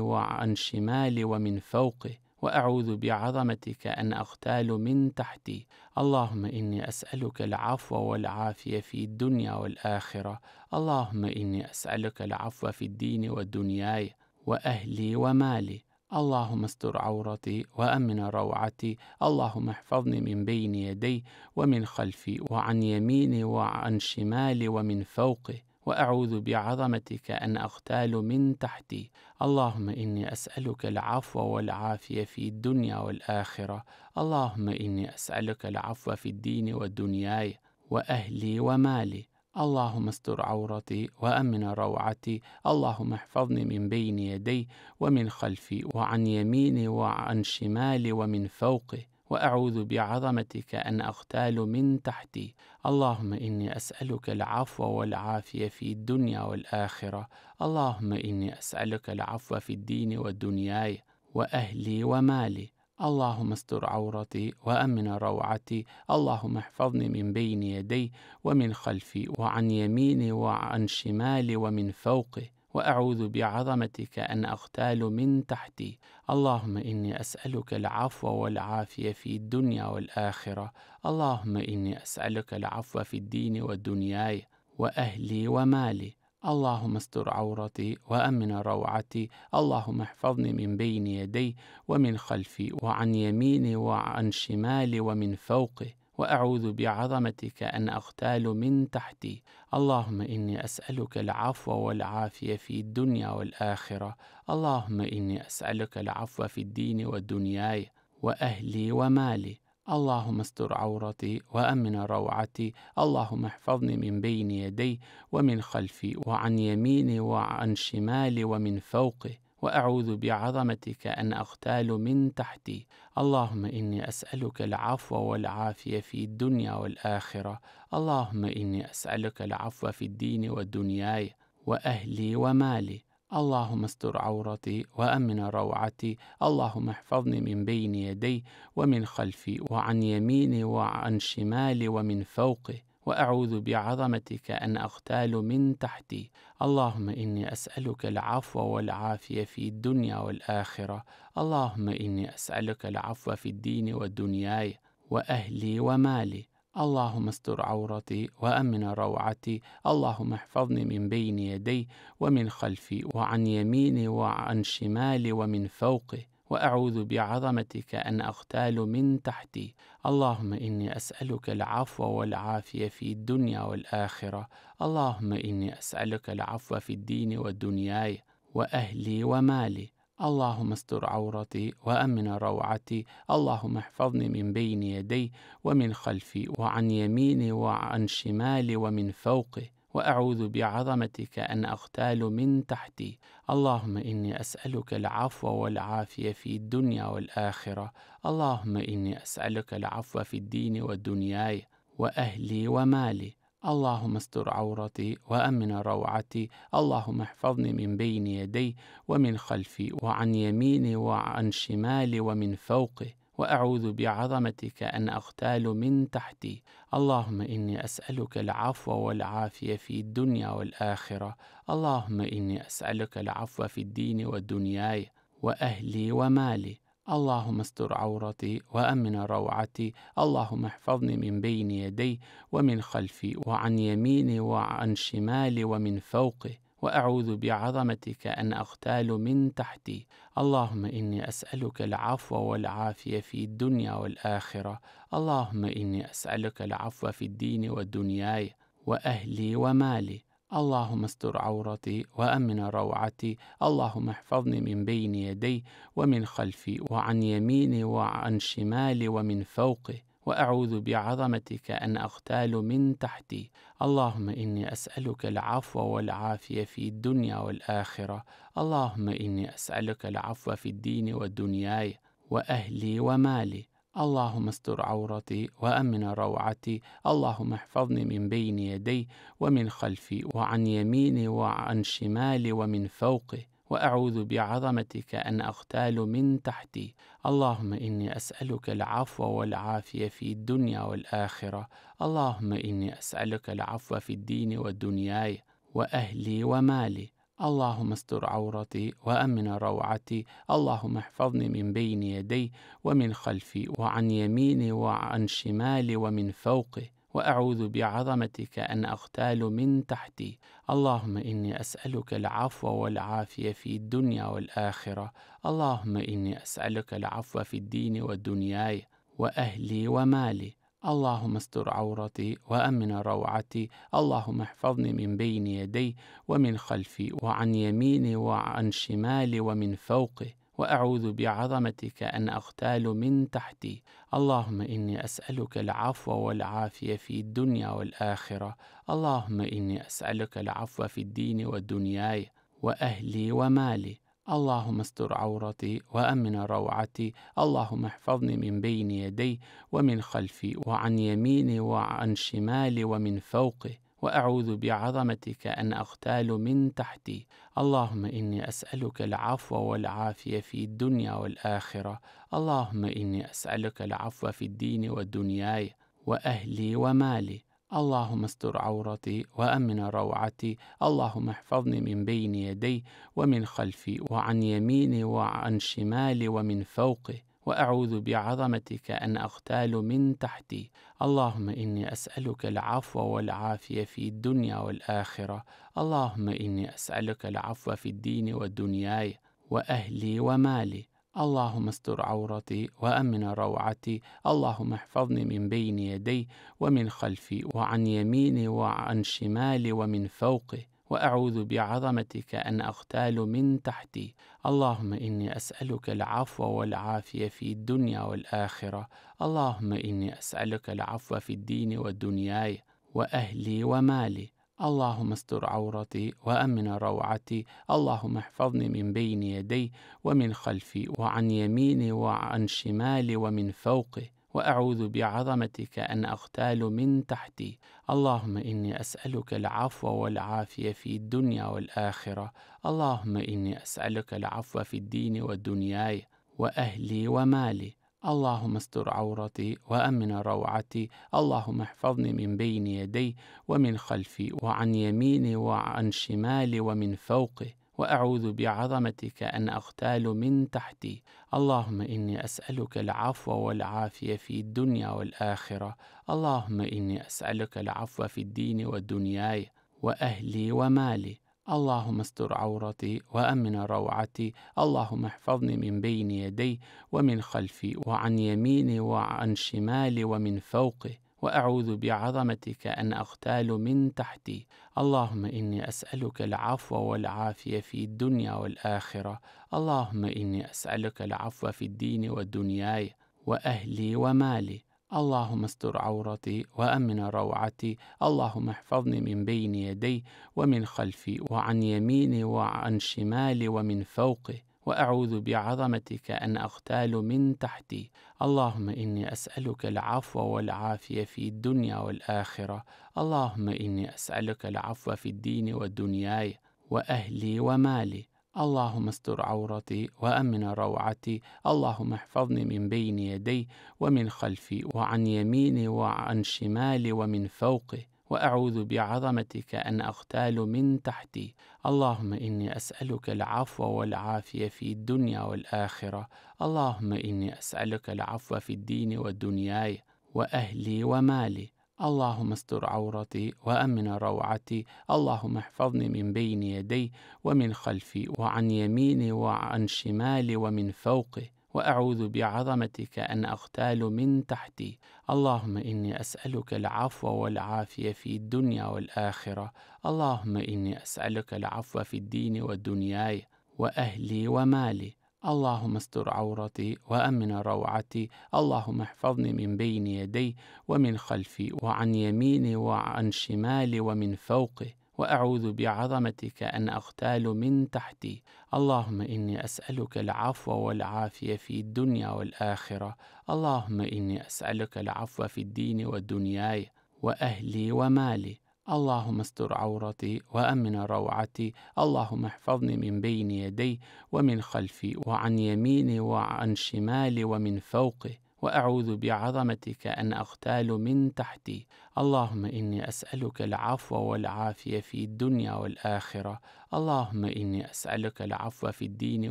وعن شمالي ومن فوقي وأعوذ بعظمتك أن أغتال من تحتي اللهم إني أسألك العفو والعافية في الدنيا والآخرة اللهم إني أسألك العفو في الدين ودنياي وأهلي ومالي اللهم استر عورتي وامن روعتي اللهم احفظني من بين يدي ومن خلفي وعن يميني وعن شمالي ومن فوقي واعوذ بعظمتك ان اغتال من تحتي اللهم اني اسالك العفو والعافيه في الدنيا والاخره اللهم اني اسالك العفو في الدين ودنياي واهلي ومالي اللهم استر عورتي وأمن روعتي اللهم احفظني من بين يدي ومن خلفي وعن يميني وعن شمالي ومن فوقي واعوذ بعظمتك ان اغتال من تحتي اللهم اني اسالك العفو والعافيه في الدنيا والاخره اللهم اني اسالك العفو في الدين ودنياي واهلي ومالي اللهم استر عورتي وأمن روعتي اللهم احفظني من بين يدي ومن خلفي وعن يميني وعن شمالي ومن فوقي واعوذ بعظمتك ان اغتال من تحتي اللهم اني اسالك العفو والعافيه في الدنيا والاخره اللهم اني اسالك العفو في الدين ودنياي واهلي ومالي اللهم استر عورتي وامن روعتي اللهم احفظني من بين يدي ومن خلفي وعن يميني وعن شمالي ومن فوقي واعوذ بعظمتك ان اغتال من تحتي اللهم اني اسالك العفو والعافيه في الدنيا والاخره اللهم اني اسالك العفو في الدين ودنياي واهلي ومالي اللهم استر عورتي وأمن روعتي اللهم احفظني من بين يدي ومن خلفي وعن يميني وعن شمالي ومن فوقي واعوذ بعظمتك ان اغتال من تحتي اللهم اني اسالك العفو والعافيه في الدنيا والاخره اللهم اني اسالك العفو في الدين ودنياي واهلي ومالي اللهم استر عورتي وامن روعتي اللهم احفظني من بين يدي ومن خلفي وعن يميني وعن شمالي ومن فوقي واعوذ بعظمتك ان اغتال من تحتي اللهم اني اسالك العفو والعافيه في الدنيا والاخره اللهم اني اسالك العفو في الدين ودنياي واهلي ومالي اللهم استر عورتي وامن روعتي اللهم احفظني من بين يدي ومن خلفي وعن يميني وعن شمالي ومن فوقي واعوذ بعظمتك ان اغتال من تحتي اللهم اني اسالك العفو والعافيه في الدنيا والاخره اللهم اني اسالك العفو في الدين ودنياي واهلي ومالي اللهم استر عورتي وأمن روعتي اللهم احفظني من بين يدي ومن خلفي وعن يميني وعن شمالي ومن فوقي واعوذ بعظمتك ان اغتال من تحتي اللهم اني اسالك العفو والعافيه في الدنيا والاخره اللهم اني اسالك العفو في الدين ودنياي واهلي ومالي اللهم استر عورتي وامن روعتي اللهم احفظني من بين يدي ومن خلفي وعن يميني وعن شمالي ومن فوقي واعوذ بعظمتك ان اغتال من تحتي اللهم اني اسالك العفو والعافيه في الدنيا والاخره اللهم اني اسالك العفو في الدين ودنياي واهلي ومالي اللهم استر عورتي وأمن روعتي اللهم احفظني من بين يدي ومن خلفي وعن يميني وعن شمالي ومن فوقي وأعوذ بعظمتك أن أغتال من تحتي اللهم إني أسألك العفو والعافية في الدنيا والآخرة اللهم إني أسألك العفو في الدين ودنياي وأهلي ومالي اللهم استر عورتي وامن روعتي اللهم احفظني من بين يدي ومن خلفي وعن يميني وعن شمالي ومن فوقي واعوذ بعظمتك ان اغتال من تحتي اللهم اني اسالك العفو والعافيه في الدنيا والاخره اللهم اني اسالك العفو في الدين ودنياي واهلي ومالي اللهم استر عورتي وأمن روعتي اللهم احفظني من بين يدي ومن خلفي وعن يميني وعن شمالي ومن فوقي واعوذ بعظمتك ان اغتال من تحتي اللهم اني اسالك العفو والعافيه في الدنيا والاخره اللهم اني اسالك العفو في الدين ودنياي واهلي ومالي اللهم استر عورتي وأمن روعتي اللهم احفظني من بين يدي ومن خلفي وعن يميني وعن شمالي ومن فوقي واعوذ بعظمتك ان اغتال من تحتي اللهم اني اسالك العفو والعافيه في الدنيا والاخره اللهم اني اسالك العفو في الدين ودنياي واهلي ومالي اللهم استر عورتي وامن روعتي اللهم احفظني من بين يدي ومن خلفي وعن يميني وعن شمالي ومن فوقي واعوذ بعظمتك ان اغتال من تحتي اللهم اني اسالك العفو والعافيه في الدنيا والاخره اللهم اني اسالك العفو في الدين ودنياي واهلي ومالي اللهم استر عورتي وأمن روعتي اللهم احفظني من بين يدي ومن خلفي وعن يميني وعن شمالي ومن فوقي واعوذ بعظمتك ان اغتال من تحتي اللهم اني اسالك العفو والعافيه في الدنيا والاخره اللهم اني اسالك العفو في الدين ودنياي واهلي ومالي اللهم استر عورتي وأمن روعتي اللهم احفظني من بين يدي ومن خلفي وعن يميني وعن شمالي ومن فوقي واعوذ بعظمتك ان اغتال من تحتي اللهم اني اسالك العفو والعافيه في الدنيا والاخره اللهم اني اسالك العفو في الدين ودنياي واهلي ومالي اللهم استر عورتي وامن روعتي اللهم احفظني من بين يدي ومن خلفي وعن يميني وعن شمالي ومن فوقي واعوذ بعظمتك ان اغتال من تحتي اللهم اني اسالك العفو والعافيه في الدنيا والاخره اللهم اني اسالك العفو في الدين ودنياي واهلي ومالي اللهم استر عورتي وأمن روعتي اللهم احفظني من بين يدي ومن خلفي وعن يميني وعن شمالي ومن فوقي واعوذ بعظمتك ان اغتال من تحتي اللهم اني اسالك العفو والعافيه في الدنيا والاخره اللهم اني اسالك العفو في الدين ودنياي واهلي ومالي اللهم استر عورتي وامن روعتي اللهم احفظني من بين يدي ومن خلفي وعن يميني وعن شمالي ومن فوقي واعوذ بعظمتك ان اغتال من تحتي اللهم اني اسالك العفو والعافيه في الدنيا والاخره اللهم اني اسالك العفو في الدين ودنياي واهلي ومالي اللهم استر عورتي وأمن روعتي اللهم احفظني من بين يدي ومن خلفي وعن يميني وعن شمالي ومن فوقي واعوذ بعظمتك ان اغتال من تحتي اللهم اني اسالك العفو والعافيه في الدنيا والاخره اللهم اني اسالك العفو في الدين ودنياي واهلي ومالي اللهم استر عورتي وامن روعتي اللهم احفظني من بين يدي ومن خلفي وعن يميني وعن شمالي ومن فوقي واعوذ بعظمتك ان اغتال من تحتي اللهم اني اسالك العفو والعافيه في الدنيا والاخره اللهم اني اسالك العفو في الدين ودنياي واهلي ومالي اللهم استر عورتي وامن روعتي اللهم احفظني من بين يدي ومن خلفي وعن يميني وعن شمالي ومن فوقي واعوذ بعظمتك ان اغتال من تحتي اللهم اني اسالك العفو والعافيه في الدنيا والاخره اللهم اني اسالك العفو في الدين ودنياي واهلي ومالي اللهم استر عورتي وأمن روعتي اللهم احفظني من بين يدي ومن خلفي وعن يميني وعن شمالي ومن فوقي واعوذ بعظمتك ان اغتال من تحتي اللهم اني اسالك العفو والعافيه في الدنيا والاخره اللهم اني اسالك العفو في الدين ودنياي واهلي ومالي اللهم استر عورتي وامن روعتي اللهم احفظني من بين يدي ومن خلفي وعن يميني وعن شمالي ومن فوقي واعوذ بعظمتك ان اغتال من تحتي اللهم اني اسالك العفو والعافيه في الدنيا والاخره اللهم اني اسالك العفو في الدين ودنياي واهلي ومالي اللهم استر عورتي وأمن روعتي اللهم احفظني من بين يدي ومن خلفي وعن يميني وعن شمالي ومن فوقي وأعوذ بعظمتك أن أغتال من تحتي اللهم إني أسألك العفو والعافية في الدنيا والآخرة اللهم إني أسألك العفو في الدين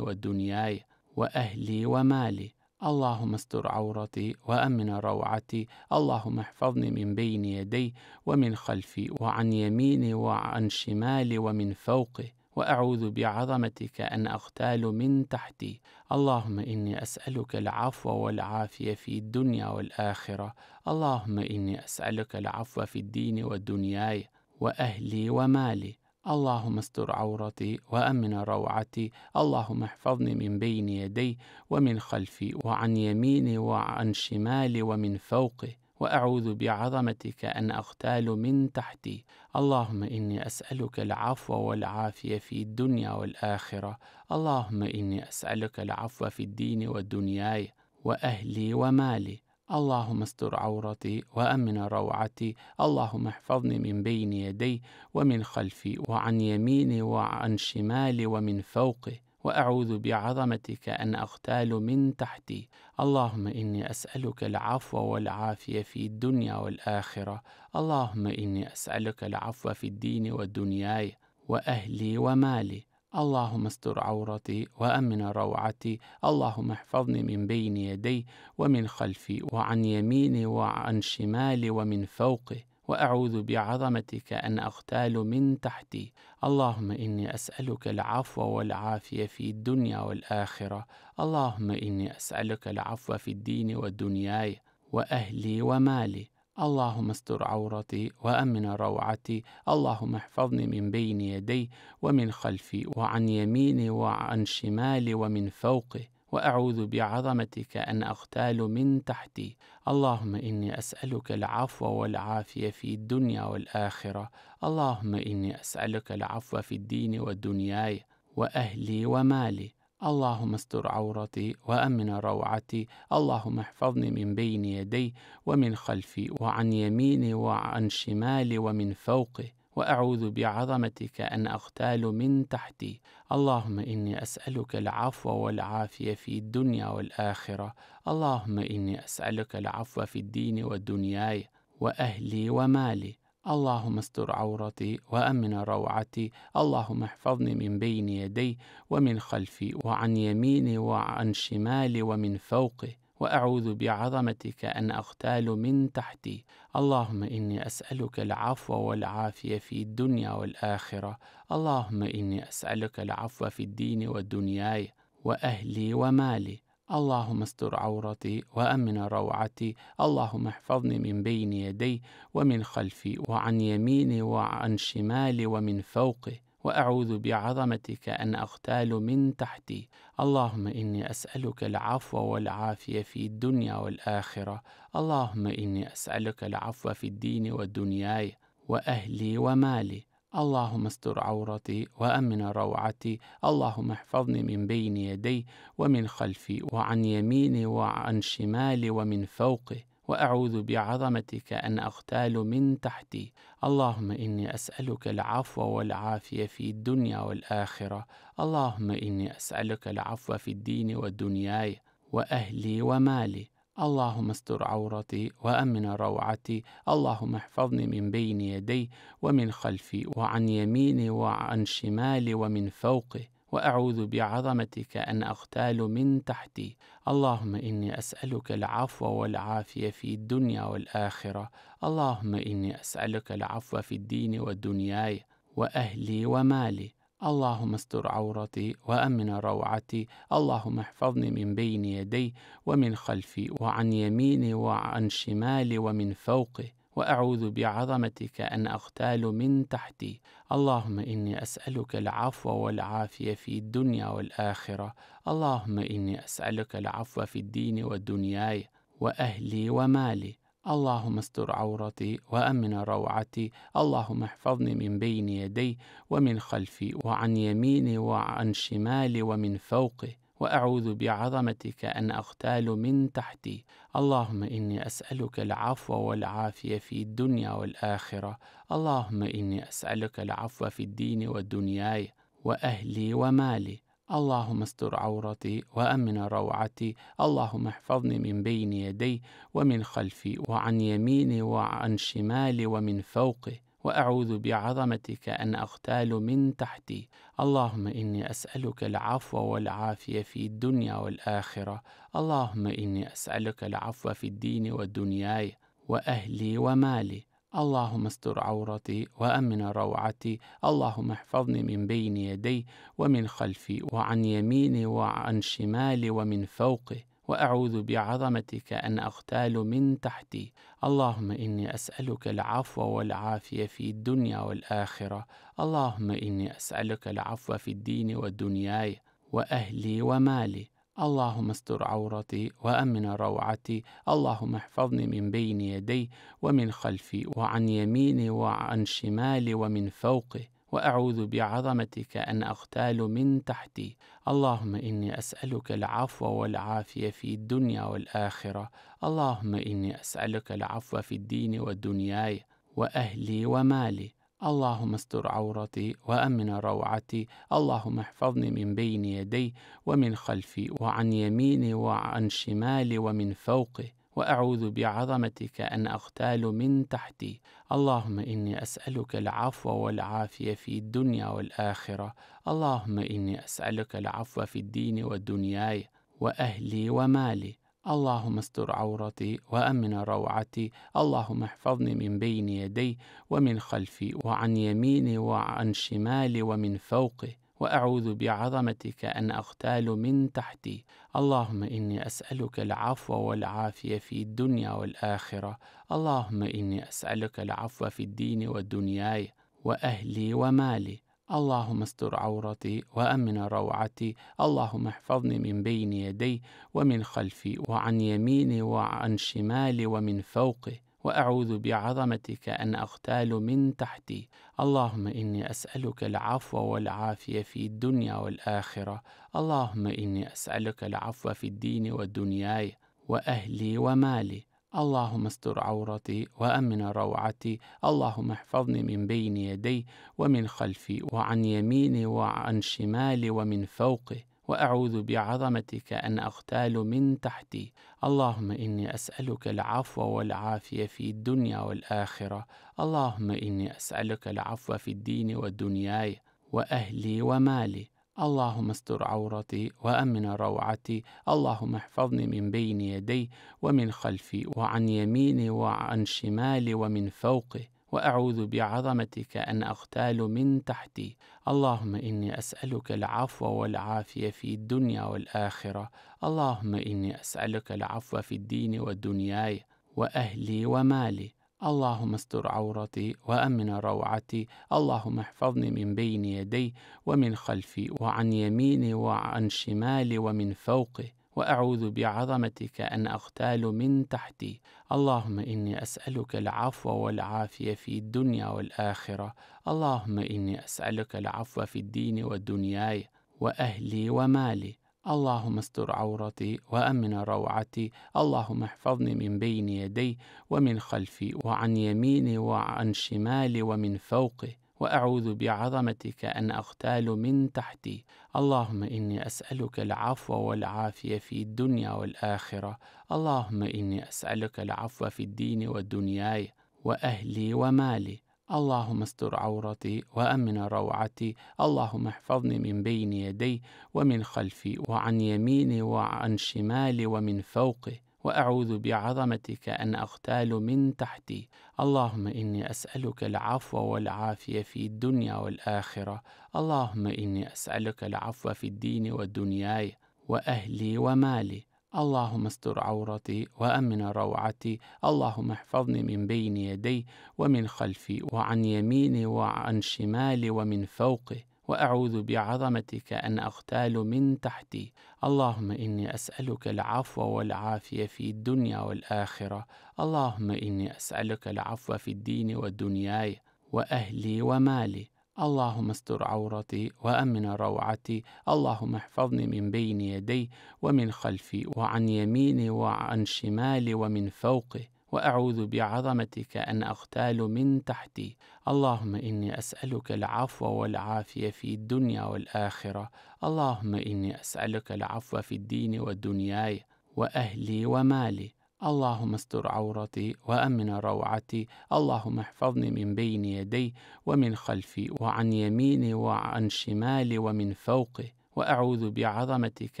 ودنياي وأهلي ومالي اللهم استر عورتي وأمن روعتي اللهم احفظني من بين يدي ومن خلفي وعن يميني وعن شمالي ومن فوقي واعوذ بعظمتك ان اغتال من تحتي اللهم اني اسالك العفو والعافيه في الدنيا والاخره اللهم اني اسالك العفو في الدين ودنياي واهلي ومالي اللهم استر عورتي وامن روعتي اللهم احفظني من بين يدي ومن خلفي وعن يميني وعن شمالي ومن فوقي واعوذ بعظمتك ان اغتال من تحتي اللهم اني اسالك العفو والعافيه في الدنيا والاخره اللهم اني اسالك العفو في الدين ودنياي واهلي ومالي اللهم استر عورتي وأمن روعتي اللهم احفظني من بين يدي ومن خلفي وعن يميني وعن شمالي ومن فوقي واعوذ بعظمتك ان اغتال من تحتي اللهم اني اسالك العفو والعافيه في الدنيا والاخره اللهم اني اسالك العفو في الدين ودنياي واهلي ومالي اللهم استر عورتي وامن روعتي اللهم احفظني من بين يدي ومن خلفي وعن يميني وعن شمالي ومن فوقي واعوذ بعظمتك ان اغتال من تحتي اللهم اني اسالك العفو والعافيه في الدنيا والاخره اللهم اني اسالك العفو في الدين ودنياي واهلي ومالي اللهم استر عورتي وأمن روعتي اللهم احفظني من بين يدي ومن خلفي وعن يميني وعن شمالي ومن فوقي واعوذ بعظمتك ان اغتال من تحتي اللهم اني اسالك العفو والعافيه في الدنيا والاخره اللهم اني اسالك العفو في الدين ودنياي واهلي ومالي اللهم استر عورتي وامن روعتي اللهم احفظني من بين يدي ومن خلفي وعن يميني وعن شمالي ومن فوقي واعوذ بعظمتك ان اغتال من تحتي اللهم اني اسالك العفو والعافيه في الدنيا والاخره اللهم اني اسالك العفو في الدين ودنياي واهلي ومالي اللهم استر عورتي وامن روعتي اللهم احفظني من بين يدي ومن خلفي وعن يميني وعن شمالي ومن فوقي واعوذ بعظمتك ان اغتال من تحتي اللهم اني اسالك العفو والعافيه في الدنيا والاخره اللهم اني اسالك العفو في الدين ودنياي واهلي ومالي اللهم استر عورتي وأمن روعتي اللهم احفظني من بين يدي ومن خلفي وعن يميني وعن شمالي ومن فوقي واعوذ بعظمتك ان اغتال من تحتي اللهم اني اسالك العفو والعافيه في الدنيا والاخره اللهم اني اسالك العفو في الدين ودنياي واهلي ومالي اللهم استر عورتي وامن روعتي اللهم احفظني من بين يدي ومن خلفي وعن يميني وعن شمالي ومن فوقي واعوذ بعظمتك ان اغتال من تحتي اللهم اني اسالك العفو والعافيه في الدنيا والاخره اللهم اني اسالك العفو في الدين ودنياي واهلي ومالي اللهم استر عورتي وأمن روعتي اللهم احفظني من بين يدي ومن خلفي وعن يميني وعن شمالي ومن فوقي واعوذ بعظمتك ان اغتال من تحتي اللهم اني اسالك العفو والعافيه في الدنيا والاخره اللهم اني اسالك العفو في الدين ودنياي واهلي ومالي اللهم استر عورتي وأمن روعتي اللهم احفظني من بين يدي ومن خلفي وعن يميني وعن شمالي ومن فوقي واعوذ بعظمتك ان اغتال من تحتي اللهم اني اسالك العفو والعافيه في الدنيا والاخره اللهم اني اسالك العفو في الدين ودنياي واهلي ومالي اللهم استر عورتي وامن روعتي اللهم احفظني من بين يدي ومن خلفي وعن يميني وعن شمالي ومن فوقي واعوذ بعظمتك ان اغتال من تحتي اللهم اني اسالك العفو والعافيه في الدنيا والاخره اللهم اني اسالك العفو في الدين ودنياي واهلي ومالي اللهم استر عورتي وأمن روعتي اللهم احفظني من بين يدي ومن خلفي وعن يميني وعن شمالي ومن فوقي واعوذ بعظمتك ان اغتال من تحتي اللهم اني اسالك العفو والعافيه في الدنيا والاخره اللهم اني اسالك العفو في الدين ودنياي واهلي ومالي اللهم استر عورتي وامن روعتي اللهم احفظني من بين يدي ومن خلفي وعن يميني وعن شمالي ومن فوقي واعوذ بعظمتك ان اغتال من تحتي اللهم اني اسالك العفو والعافيه في الدنيا والاخره اللهم اني اسالك العفو في الدين ودنياي واهلي ومالي اللهم استر عورتي وأمن روعتي اللهم احفظني من بين يدي ومن خلفي وعن يميني وعن شمالي ومن فوقي وأعوذ بعظمتك أن أغتال من تحتي اللهم إني أسألك العفو والعافية في الدنيا والآخرة اللهم إني أسألك العفو في الدين ودنياي وأهلي ومالي اللهم استر عورتي وأمن روعتي اللهم احفظني من بين يدي ومن خلفي وعن يميني وعن شمالي ومن فوقي واعوذ بعظمتك ان اغتال من تحتي اللهم اني اسالك العفو والعافيه في الدنيا والاخره اللهم اني اسالك العفو في الدين ودنياي واهلي ومالي اللهم استر عورتي وامن روعتي اللهم احفظني من بين يدي ومن خلفي وعن يميني وعن شمالي ومن فوقي واعوذ بعظمتك ان اغتال من تحتي اللهم اني اسالك العفو والعافيه في الدنيا والاخره اللهم اني اسالك العفو في الدين ودنياي واهلي ومالي اللهم استر عورتي وأمن روعتي اللهم احفظني من بين يدي ومن خلفي وعن يميني وعن شمالي ومن فوقي واعوذ بعظمتك ان اغتال من تحتي اللهم اني اسالك العفو والعافيه في الدنيا والاخره اللهم اني اسالك العفو في الدين ودنياي واهلي ومالي اللهم استر عورتي وامن روعتي اللهم احفظني من بين يدي ومن خلفي وعن يميني وعن شمالي ومن فوقي واعوذ بعظمتك ان اغتال من تحتي اللهم اني اسالك العفو والعافيه في الدنيا والاخره اللهم اني اسالك العفو في الدين ودنياي واهلي ومالي اللهم استر عورتي وأمن روعتي اللهم احفظني من بين يدي ومن خلفي وعن يميني وعن شمالي ومن فوقي واعوذ بعظمتك ان اغتال من تحتي اللهم اني اسالك العفو والعافيه في الدنيا والاخره اللهم اني اسالك العفو في الدين ودنياي واهلي ومالي اللهم استر عورتي وامن روعتي اللهم احفظني من بين يدي ومن خلفي وعن يميني وعن شمالي ومن فوقي واعوذ بعظمتك ان اغتال من تحتي اللهم اني اسالك العفو والعافيه في الدنيا والاخره اللهم اني اسالك العفو في الدين ودنياي واهلي ومالي اللهم استر عورتي وامن روعتي اللهم احفظني من بين يدي ومن خلفي وعن يميني وعن شمالي ومن فوقي واعوذ بعظمتك ان اغتال من تحتي اللهم اني اسالك العفو والعافيه في الدنيا والاخره اللهم اني اسالك العفو في الدين ودنياي واهلي ومالي اللهم استر عورتي وأمن روعتي اللهم احفظني من بين يدي ومن خلفي وعن يميني وعن شمالي ومن فوقي واعوذ بعظمتك ان اغتال من تحتي اللهم اني اسالك العفو والعافيه في الدنيا والاخره اللهم اني اسالك العفو في الدين ودنياي واهلي ومالي اللهم استر عورتي وامن روعتي اللهم احفظني من بين يدي ومن خلفي وعن يميني وعن شمالي ومن فوقي واعوذ بعظمتك ان اغتال من تحتي اللهم اني اسالك العفو والعافيه في الدنيا والاخره اللهم اني اسالك العفو في الدين ودنياي واهلي ومالي اللهم استر عورتي وأمن روعتي اللهم احفظني من بين يدي ومن خلفي وعن يميني وعن شمالي ومن فوقي واعوذ بعظمتك ان اغتال من تحتي اللهم اني اسالك العفو والعافيه في الدنيا والاخره اللهم اني اسالك العفو في الدين ودنياي واهلي ومالي اللهم استر عورتي وأمن روعتي اللهم احفظني من بين يدي ومن خلفي وعن يميني وعن شمالي ومن فوقي واعوذ بعظمتك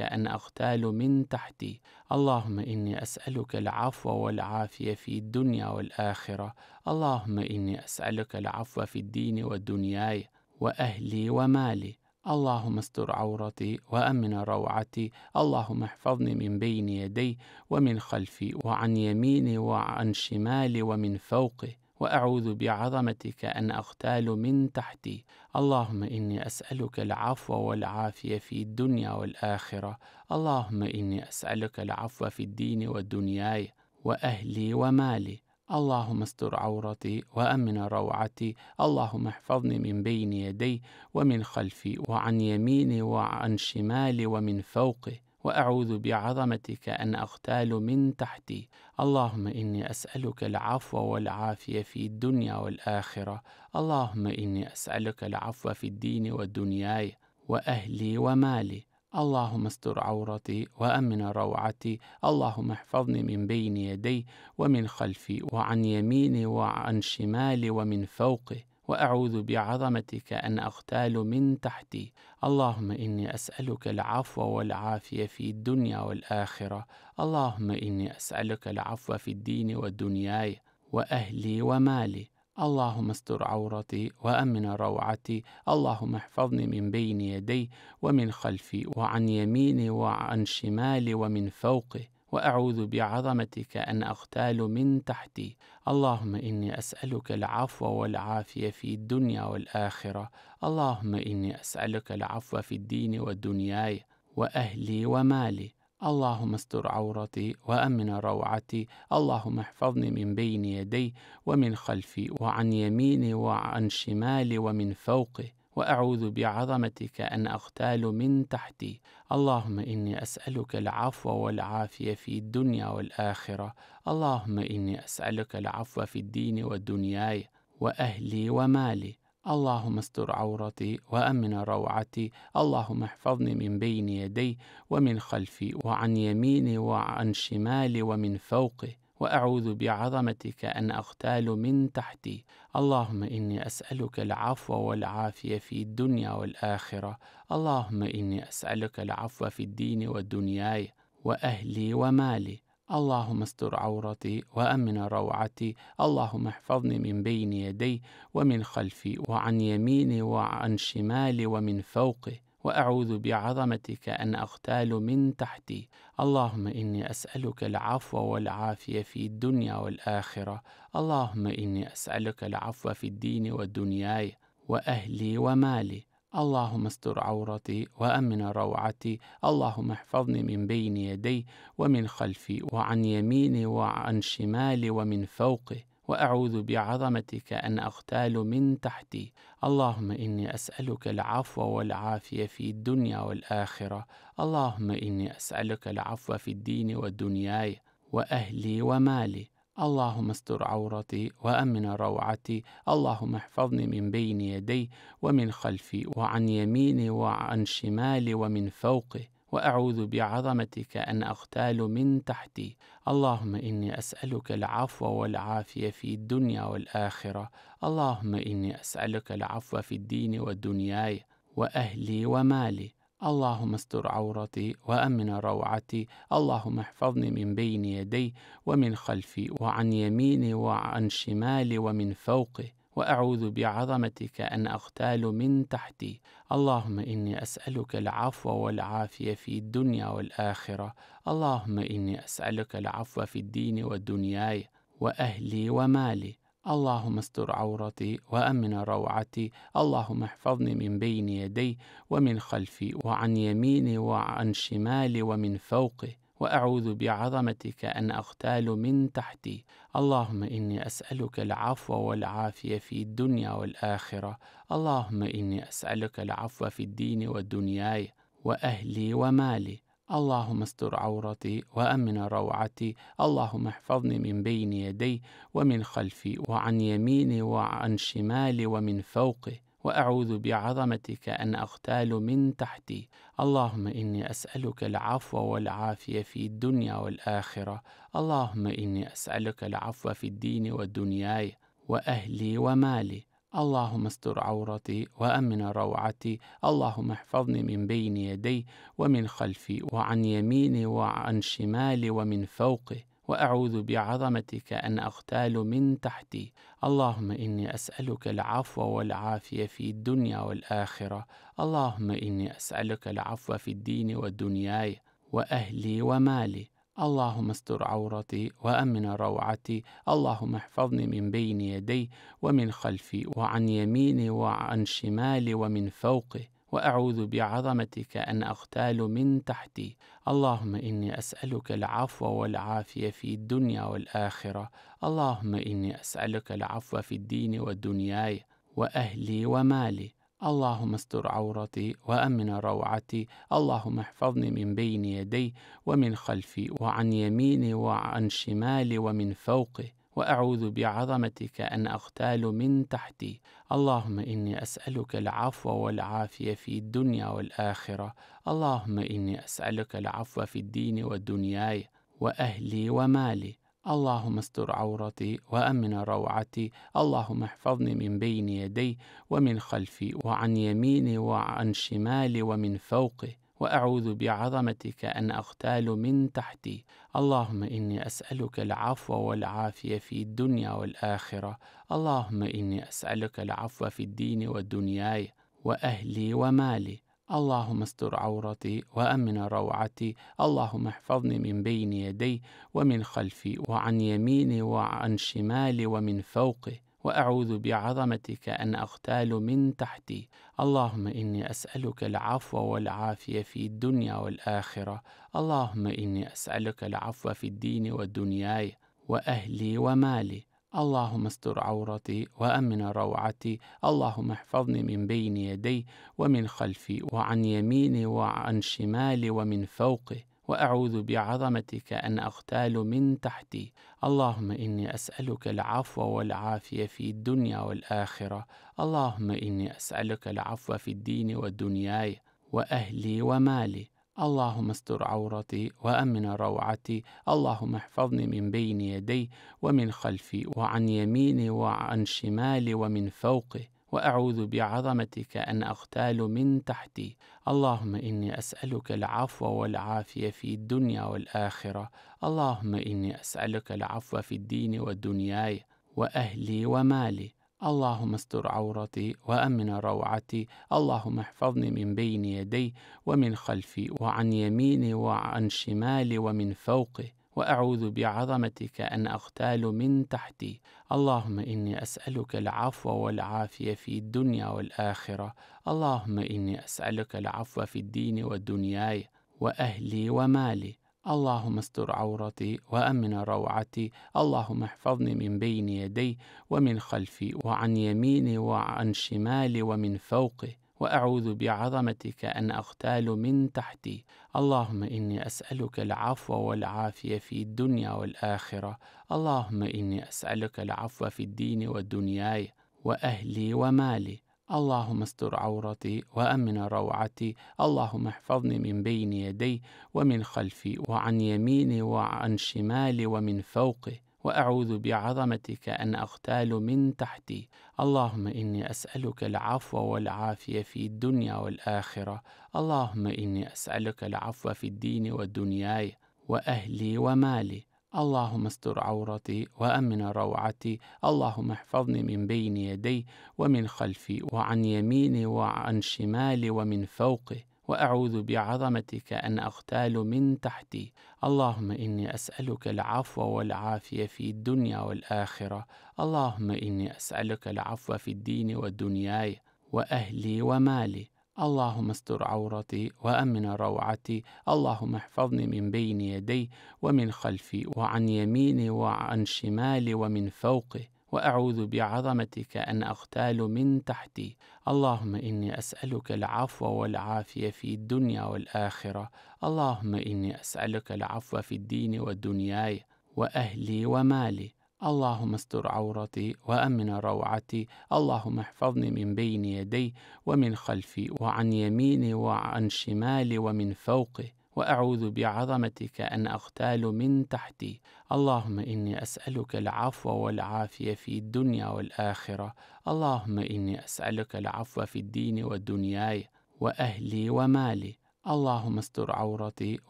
ان اغتال من تحتي اللهم اني اسالك العفو والعافيه في الدنيا والاخره اللهم اني اسالك العفو في الدين ودنياي واهلي ومالي اللهم استر عورتي وأمن روعتي اللهم احفظني من بين يدي ومن خلفي وعن يميني وعن شمالي ومن فوقي واعوذ بعظمتك ان اغتال من تحتي اللهم اني اسالك العفو والعافيه في الدنيا والاخره اللهم اني اسالك العفو في الدين ودنياي واهلي ومالي اللهم استر عورتي وأمن روعتي اللهم احفظني من بين يدي ومن خلفي وعن يميني وعن شمالي ومن فوقي واعوذ بعظمتك ان اغتال من تحتي اللهم اني اسالك العفو والعافيه في الدنيا والاخره اللهم اني اسالك العفو في الدين ودنياي واهلي ومالي اللهم استر عورتي وامن روعتي اللهم احفظني من بين يدي ومن خلفي وعن يميني وعن شمالي ومن فوقي واعوذ بعظمتك ان اغتال من تحتي اللهم اني اسالك العفو والعافيه في الدنيا والاخره اللهم اني اسالك العفو في الدين ودنياي واهلي ومالي اللهم استر عورتي وأمن روعتي اللهم احفظني من بين يدي ومن خلفي وعن يميني وعن شمالي ومن فوقي واعوذ بعظمتك ان اغتال من تحتي اللهم اني اسالك العفو والعافيه في الدنيا والاخره اللهم اني اسالك العفو في الدين ودنياي واهلي ومالي اللهم استر عورتي وأمن روعتي اللهم احفظني من بين يدي ومن خلفي وعن يميني وعن شمالي ومن فوقي واعوذ بعظمتك ان اغتال من تحتي اللهم اني اسالك العفو والعافيه في الدنيا والاخره اللهم اني اسالك العفو في الدين ودنياي واهلي ومالي اللهم استر عورتي وامن روعتي اللهم احفظني من بين يدي ومن خلفي وعن يميني وعن شمالي ومن فوقي واعوذ بعظمتك ان اغتال من تحتي اللهم اني اسالك العفو والعافيه في الدنيا والاخره اللهم اني اسالك العفو في الدين ودنياي واهلي ومالي اللهم استر عورتي وأمن روعتي اللهم احفظني من بين يدي ومن خلفي وعن يميني وعن شمالي ومن فوقي واعوذ بعظمتك ان اغتال من تحتي اللهم اني اسالك العفو والعافيه في الدنيا والاخره اللهم اني اسالك العفو في الدين ودنياي واهلي ومالي اللهم استر عورتي وامن روعتي اللهم احفظني من بين يدي ومن خلفي وعن يميني وعن شمالي ومن فوقي واعوذ بعظمتك ان اغتال من تحتي اللهم اني اسالك العفو والعافيه في الدنيا والاخره اللهم اني اسالك العفو في الدين ودنياي واهلي ومالي اللهم استر عورتي وأمن روعتي اللهم احفظني من بين يدي ومن خلفي وعن يميني وعن شمالي ومن فوقي واعوذ بعظمتك ان اغتال من تحتي اللهم اني اسالك العفو والعافيه في الدنيا والاخره اللهم اني اسالك العفو في الدين ودنياي واهلي ومالي اللهم استر عورتي وأمن روعتي اللهم احفظني من بين يدي ومن خلفي وعن يميني وعن شمالي ومن فوقي واعوذ بعظمتك ان اغتال من تحتي اللهم اني اسالك العفو والعافيه في الدنيا والاخره اللهم اني اسالك العفو في الدين ودنياي واهلي ومالي اللهم استر عورتي وأمن روعتي اللهم احفظني من بين يدي ومن خلفي وعن يميني وعن شمالي ومن فوقي واعوذ بعظمتك ان اغتال من تحتي اللهم اني اسالك العفو والعافيه في الدنيا والاخره اللهم اني اسالك العفو في الدين ودنياي واهلي ومالي اللهم استر عورتي وأمن روعتي اللهم احفظني من بين يدي ومن خلفي وعن يميني وعن شمالي ومن فوقي واعوذ بعظمتك ان اغتال من تحتي اللهم اني اسالك العفو والعافيه في الدنيا والاخره اللهم اني اسالك العفو في الدين ودنياي واهلي ومالي اللهم استر عورتي وامن روعتي اللهم احفظني من بين يدي ومن خلفي وعن يميني وعن شمالي ومن فوقي واعوذ بعظمتك ان اغتال من تحتي اللهم اني اسالك العفو والعافيه في الدنيا والاخره اللهم اني اسالك العفو في الدين ودنياي واهلي ومالي اللهم استر عورتي وأمن روعتي اللهم احفظني من بين يدي ومن خلفي وعن يميني وعن شمالي ومن فوقي واعوذ بعظمتك ان اغتال من تحتي اللهم اني اسالك العفو والعافيه في الدنيا والاخره اللهم اني اسالك العفو في الدين ودنياي واهلي ومالي اللهم استر عورتي وأمن روعتي اللهم احفظني من بين يدي ومن خلفي وعن يميني وعن شمالي ومن فوقي واعوذ بعظمتك ان اغتال من تحتي اللهم اني اسالك العفو والعافيه في الدنيا والاخره اللهم اني اسالك العفو في الدين ودنياي واهلي ومالي اللهم استر عورتي وامن روعتي اللهم احفظني من بين يدي ومن خلفي وعن يميني وعن شمالي ومن فوقي واعوذ بعظمتك ان اغتال من تحتي اللهم اني اسالك العفو والعافيه في الدنيا والاخره اللهم اني اسالك العفو في الدين ودنياي واهلي ومالي اللهم استر عورتي وأمن روعتي اللهم احفظني من بين يدي ومن خلفي وعن يميني وعن شمالي ومن فوقي واعوذ بعظمتك ان اغتال من تحتي اللهم اني اسالك العفو والعافيه في الدنيا والاخره اللهم اني اسالك العفو في الدين ودنياي واهلي ومالي اللهم استر عورتي وامن روعتي اللهم احفظني من بين يدي ومن خلفي وعن يميني وعن شمالي ومن فوقي واعوذ بعظمتك ان اغتال من تحتي اللهم اني اسالك العفو والعافيه في الدنيا والاخره اللهم اني اسالك العفو في الدين ودنياي واهلي ومالي اللهم استر عورتي وأمن روعتي اللهم احفظني من بين يدي ومن خلفي وعن يميني وعن شمالي ومن فوقي واعوذ بعظمتك ان اغتال من تحتي اللهم اني اسالك العفو والعافيه في الدنيا والاخره اللهم اني اسالك العفو في الدين ودنياي واهلي ومالي اللهم استر عورتي وأمن روعتي اللهم احفظني من بين يدي ومن خلفي وعن يميني وعن شمالي ومن فوقي واعوذ بعظمتك ان اغتال من تحتي اللهم اني اسالك العفو والعافيه في الدنيا والاخره اللهم اني اسالك العفو في الدين ودنياي واهلي ومالي اللهم استر عورتي وامن روعتي اللهم احفظني من بين يدي ومن خلفي وعن يميني وعن شمالي ومن فوقي واعوذ بعظمتك ان اغتال من تحتي اللهم اني اسالك العفو والعافيه في الدنيا والاخره اللهم اني اسالك العفو في الدين ودنياي واهلي ومالي اللهم استر عورتي وأمن روعتي اللهم احفظني من بين يدي ومن خلفي وعن يميني وعن شمالي ومن فوقي واعوذ بعظمتك ان اغتال من تحتي اللهم اني اسالك العفو والعافيه في الدنيا والاخره اللهم اني اسالك العفو في الدين ودنياي واهلي ومالي اللهم استر عورتي وامن روعتي اللهم احفظني من بين يدي ومن خلفي وعن يميني وعن شمالي ومن فوقي واعوذ بعظمتك ان اغتال من تحتي اللهم اني اسالك العفو والعافيه في الدنيا والاخره اللهم اني اسالك العفو في الدين ودنياي واهلي ومالي اللهم استر عورتي وأمن روعتي اللهم احفظني من بين يدي ومن خلفي وعن يميني وعن شمالي ومن فوقي واعوذ بعظمتك ان اغتال من تحتي اللهم اني اسالك العفو والعافيه في الدنيا والاخره اللهم اني اسالك العفو في الدين ودنياي واهلي ومالي اللهم استر عورتي وأمن روعتي اللهم احفظني من بين يدي ومن خلفي وعن يميني وعن شمالي ومن فوقي واعوذ بعظمتك ان اغتال من تحتي اللهم اني اسالك العفو والعافيه في الدنيا والاخره اللهم اني اسالك العفو في الدين ودنياي واهلي ومالي اللهم استر عورتي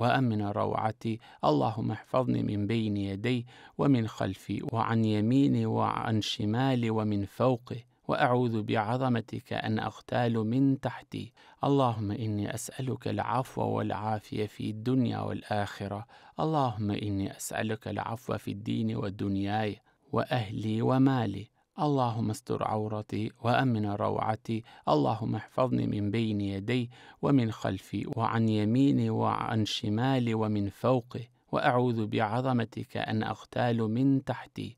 وامن روعتي اللهم احفظني من بين يدي ومن خلفي وعن يميني وعن شمالي ومن فوقي واعوذ بعظمتك ان اغتال من تحتي اللهم اني اسالك العفو والعافيه في الدنيا والاخره اللهم اني اسالك العفو في الدين ودنياي واهلي ومالي اللهم استر عورتي وأمن روعتي اللهم احفظني من بين يدي ومن خلفي وعن يميني وعن شمالي ومن فوقي وأعوذ بعظمتك أن أغتال من تحتي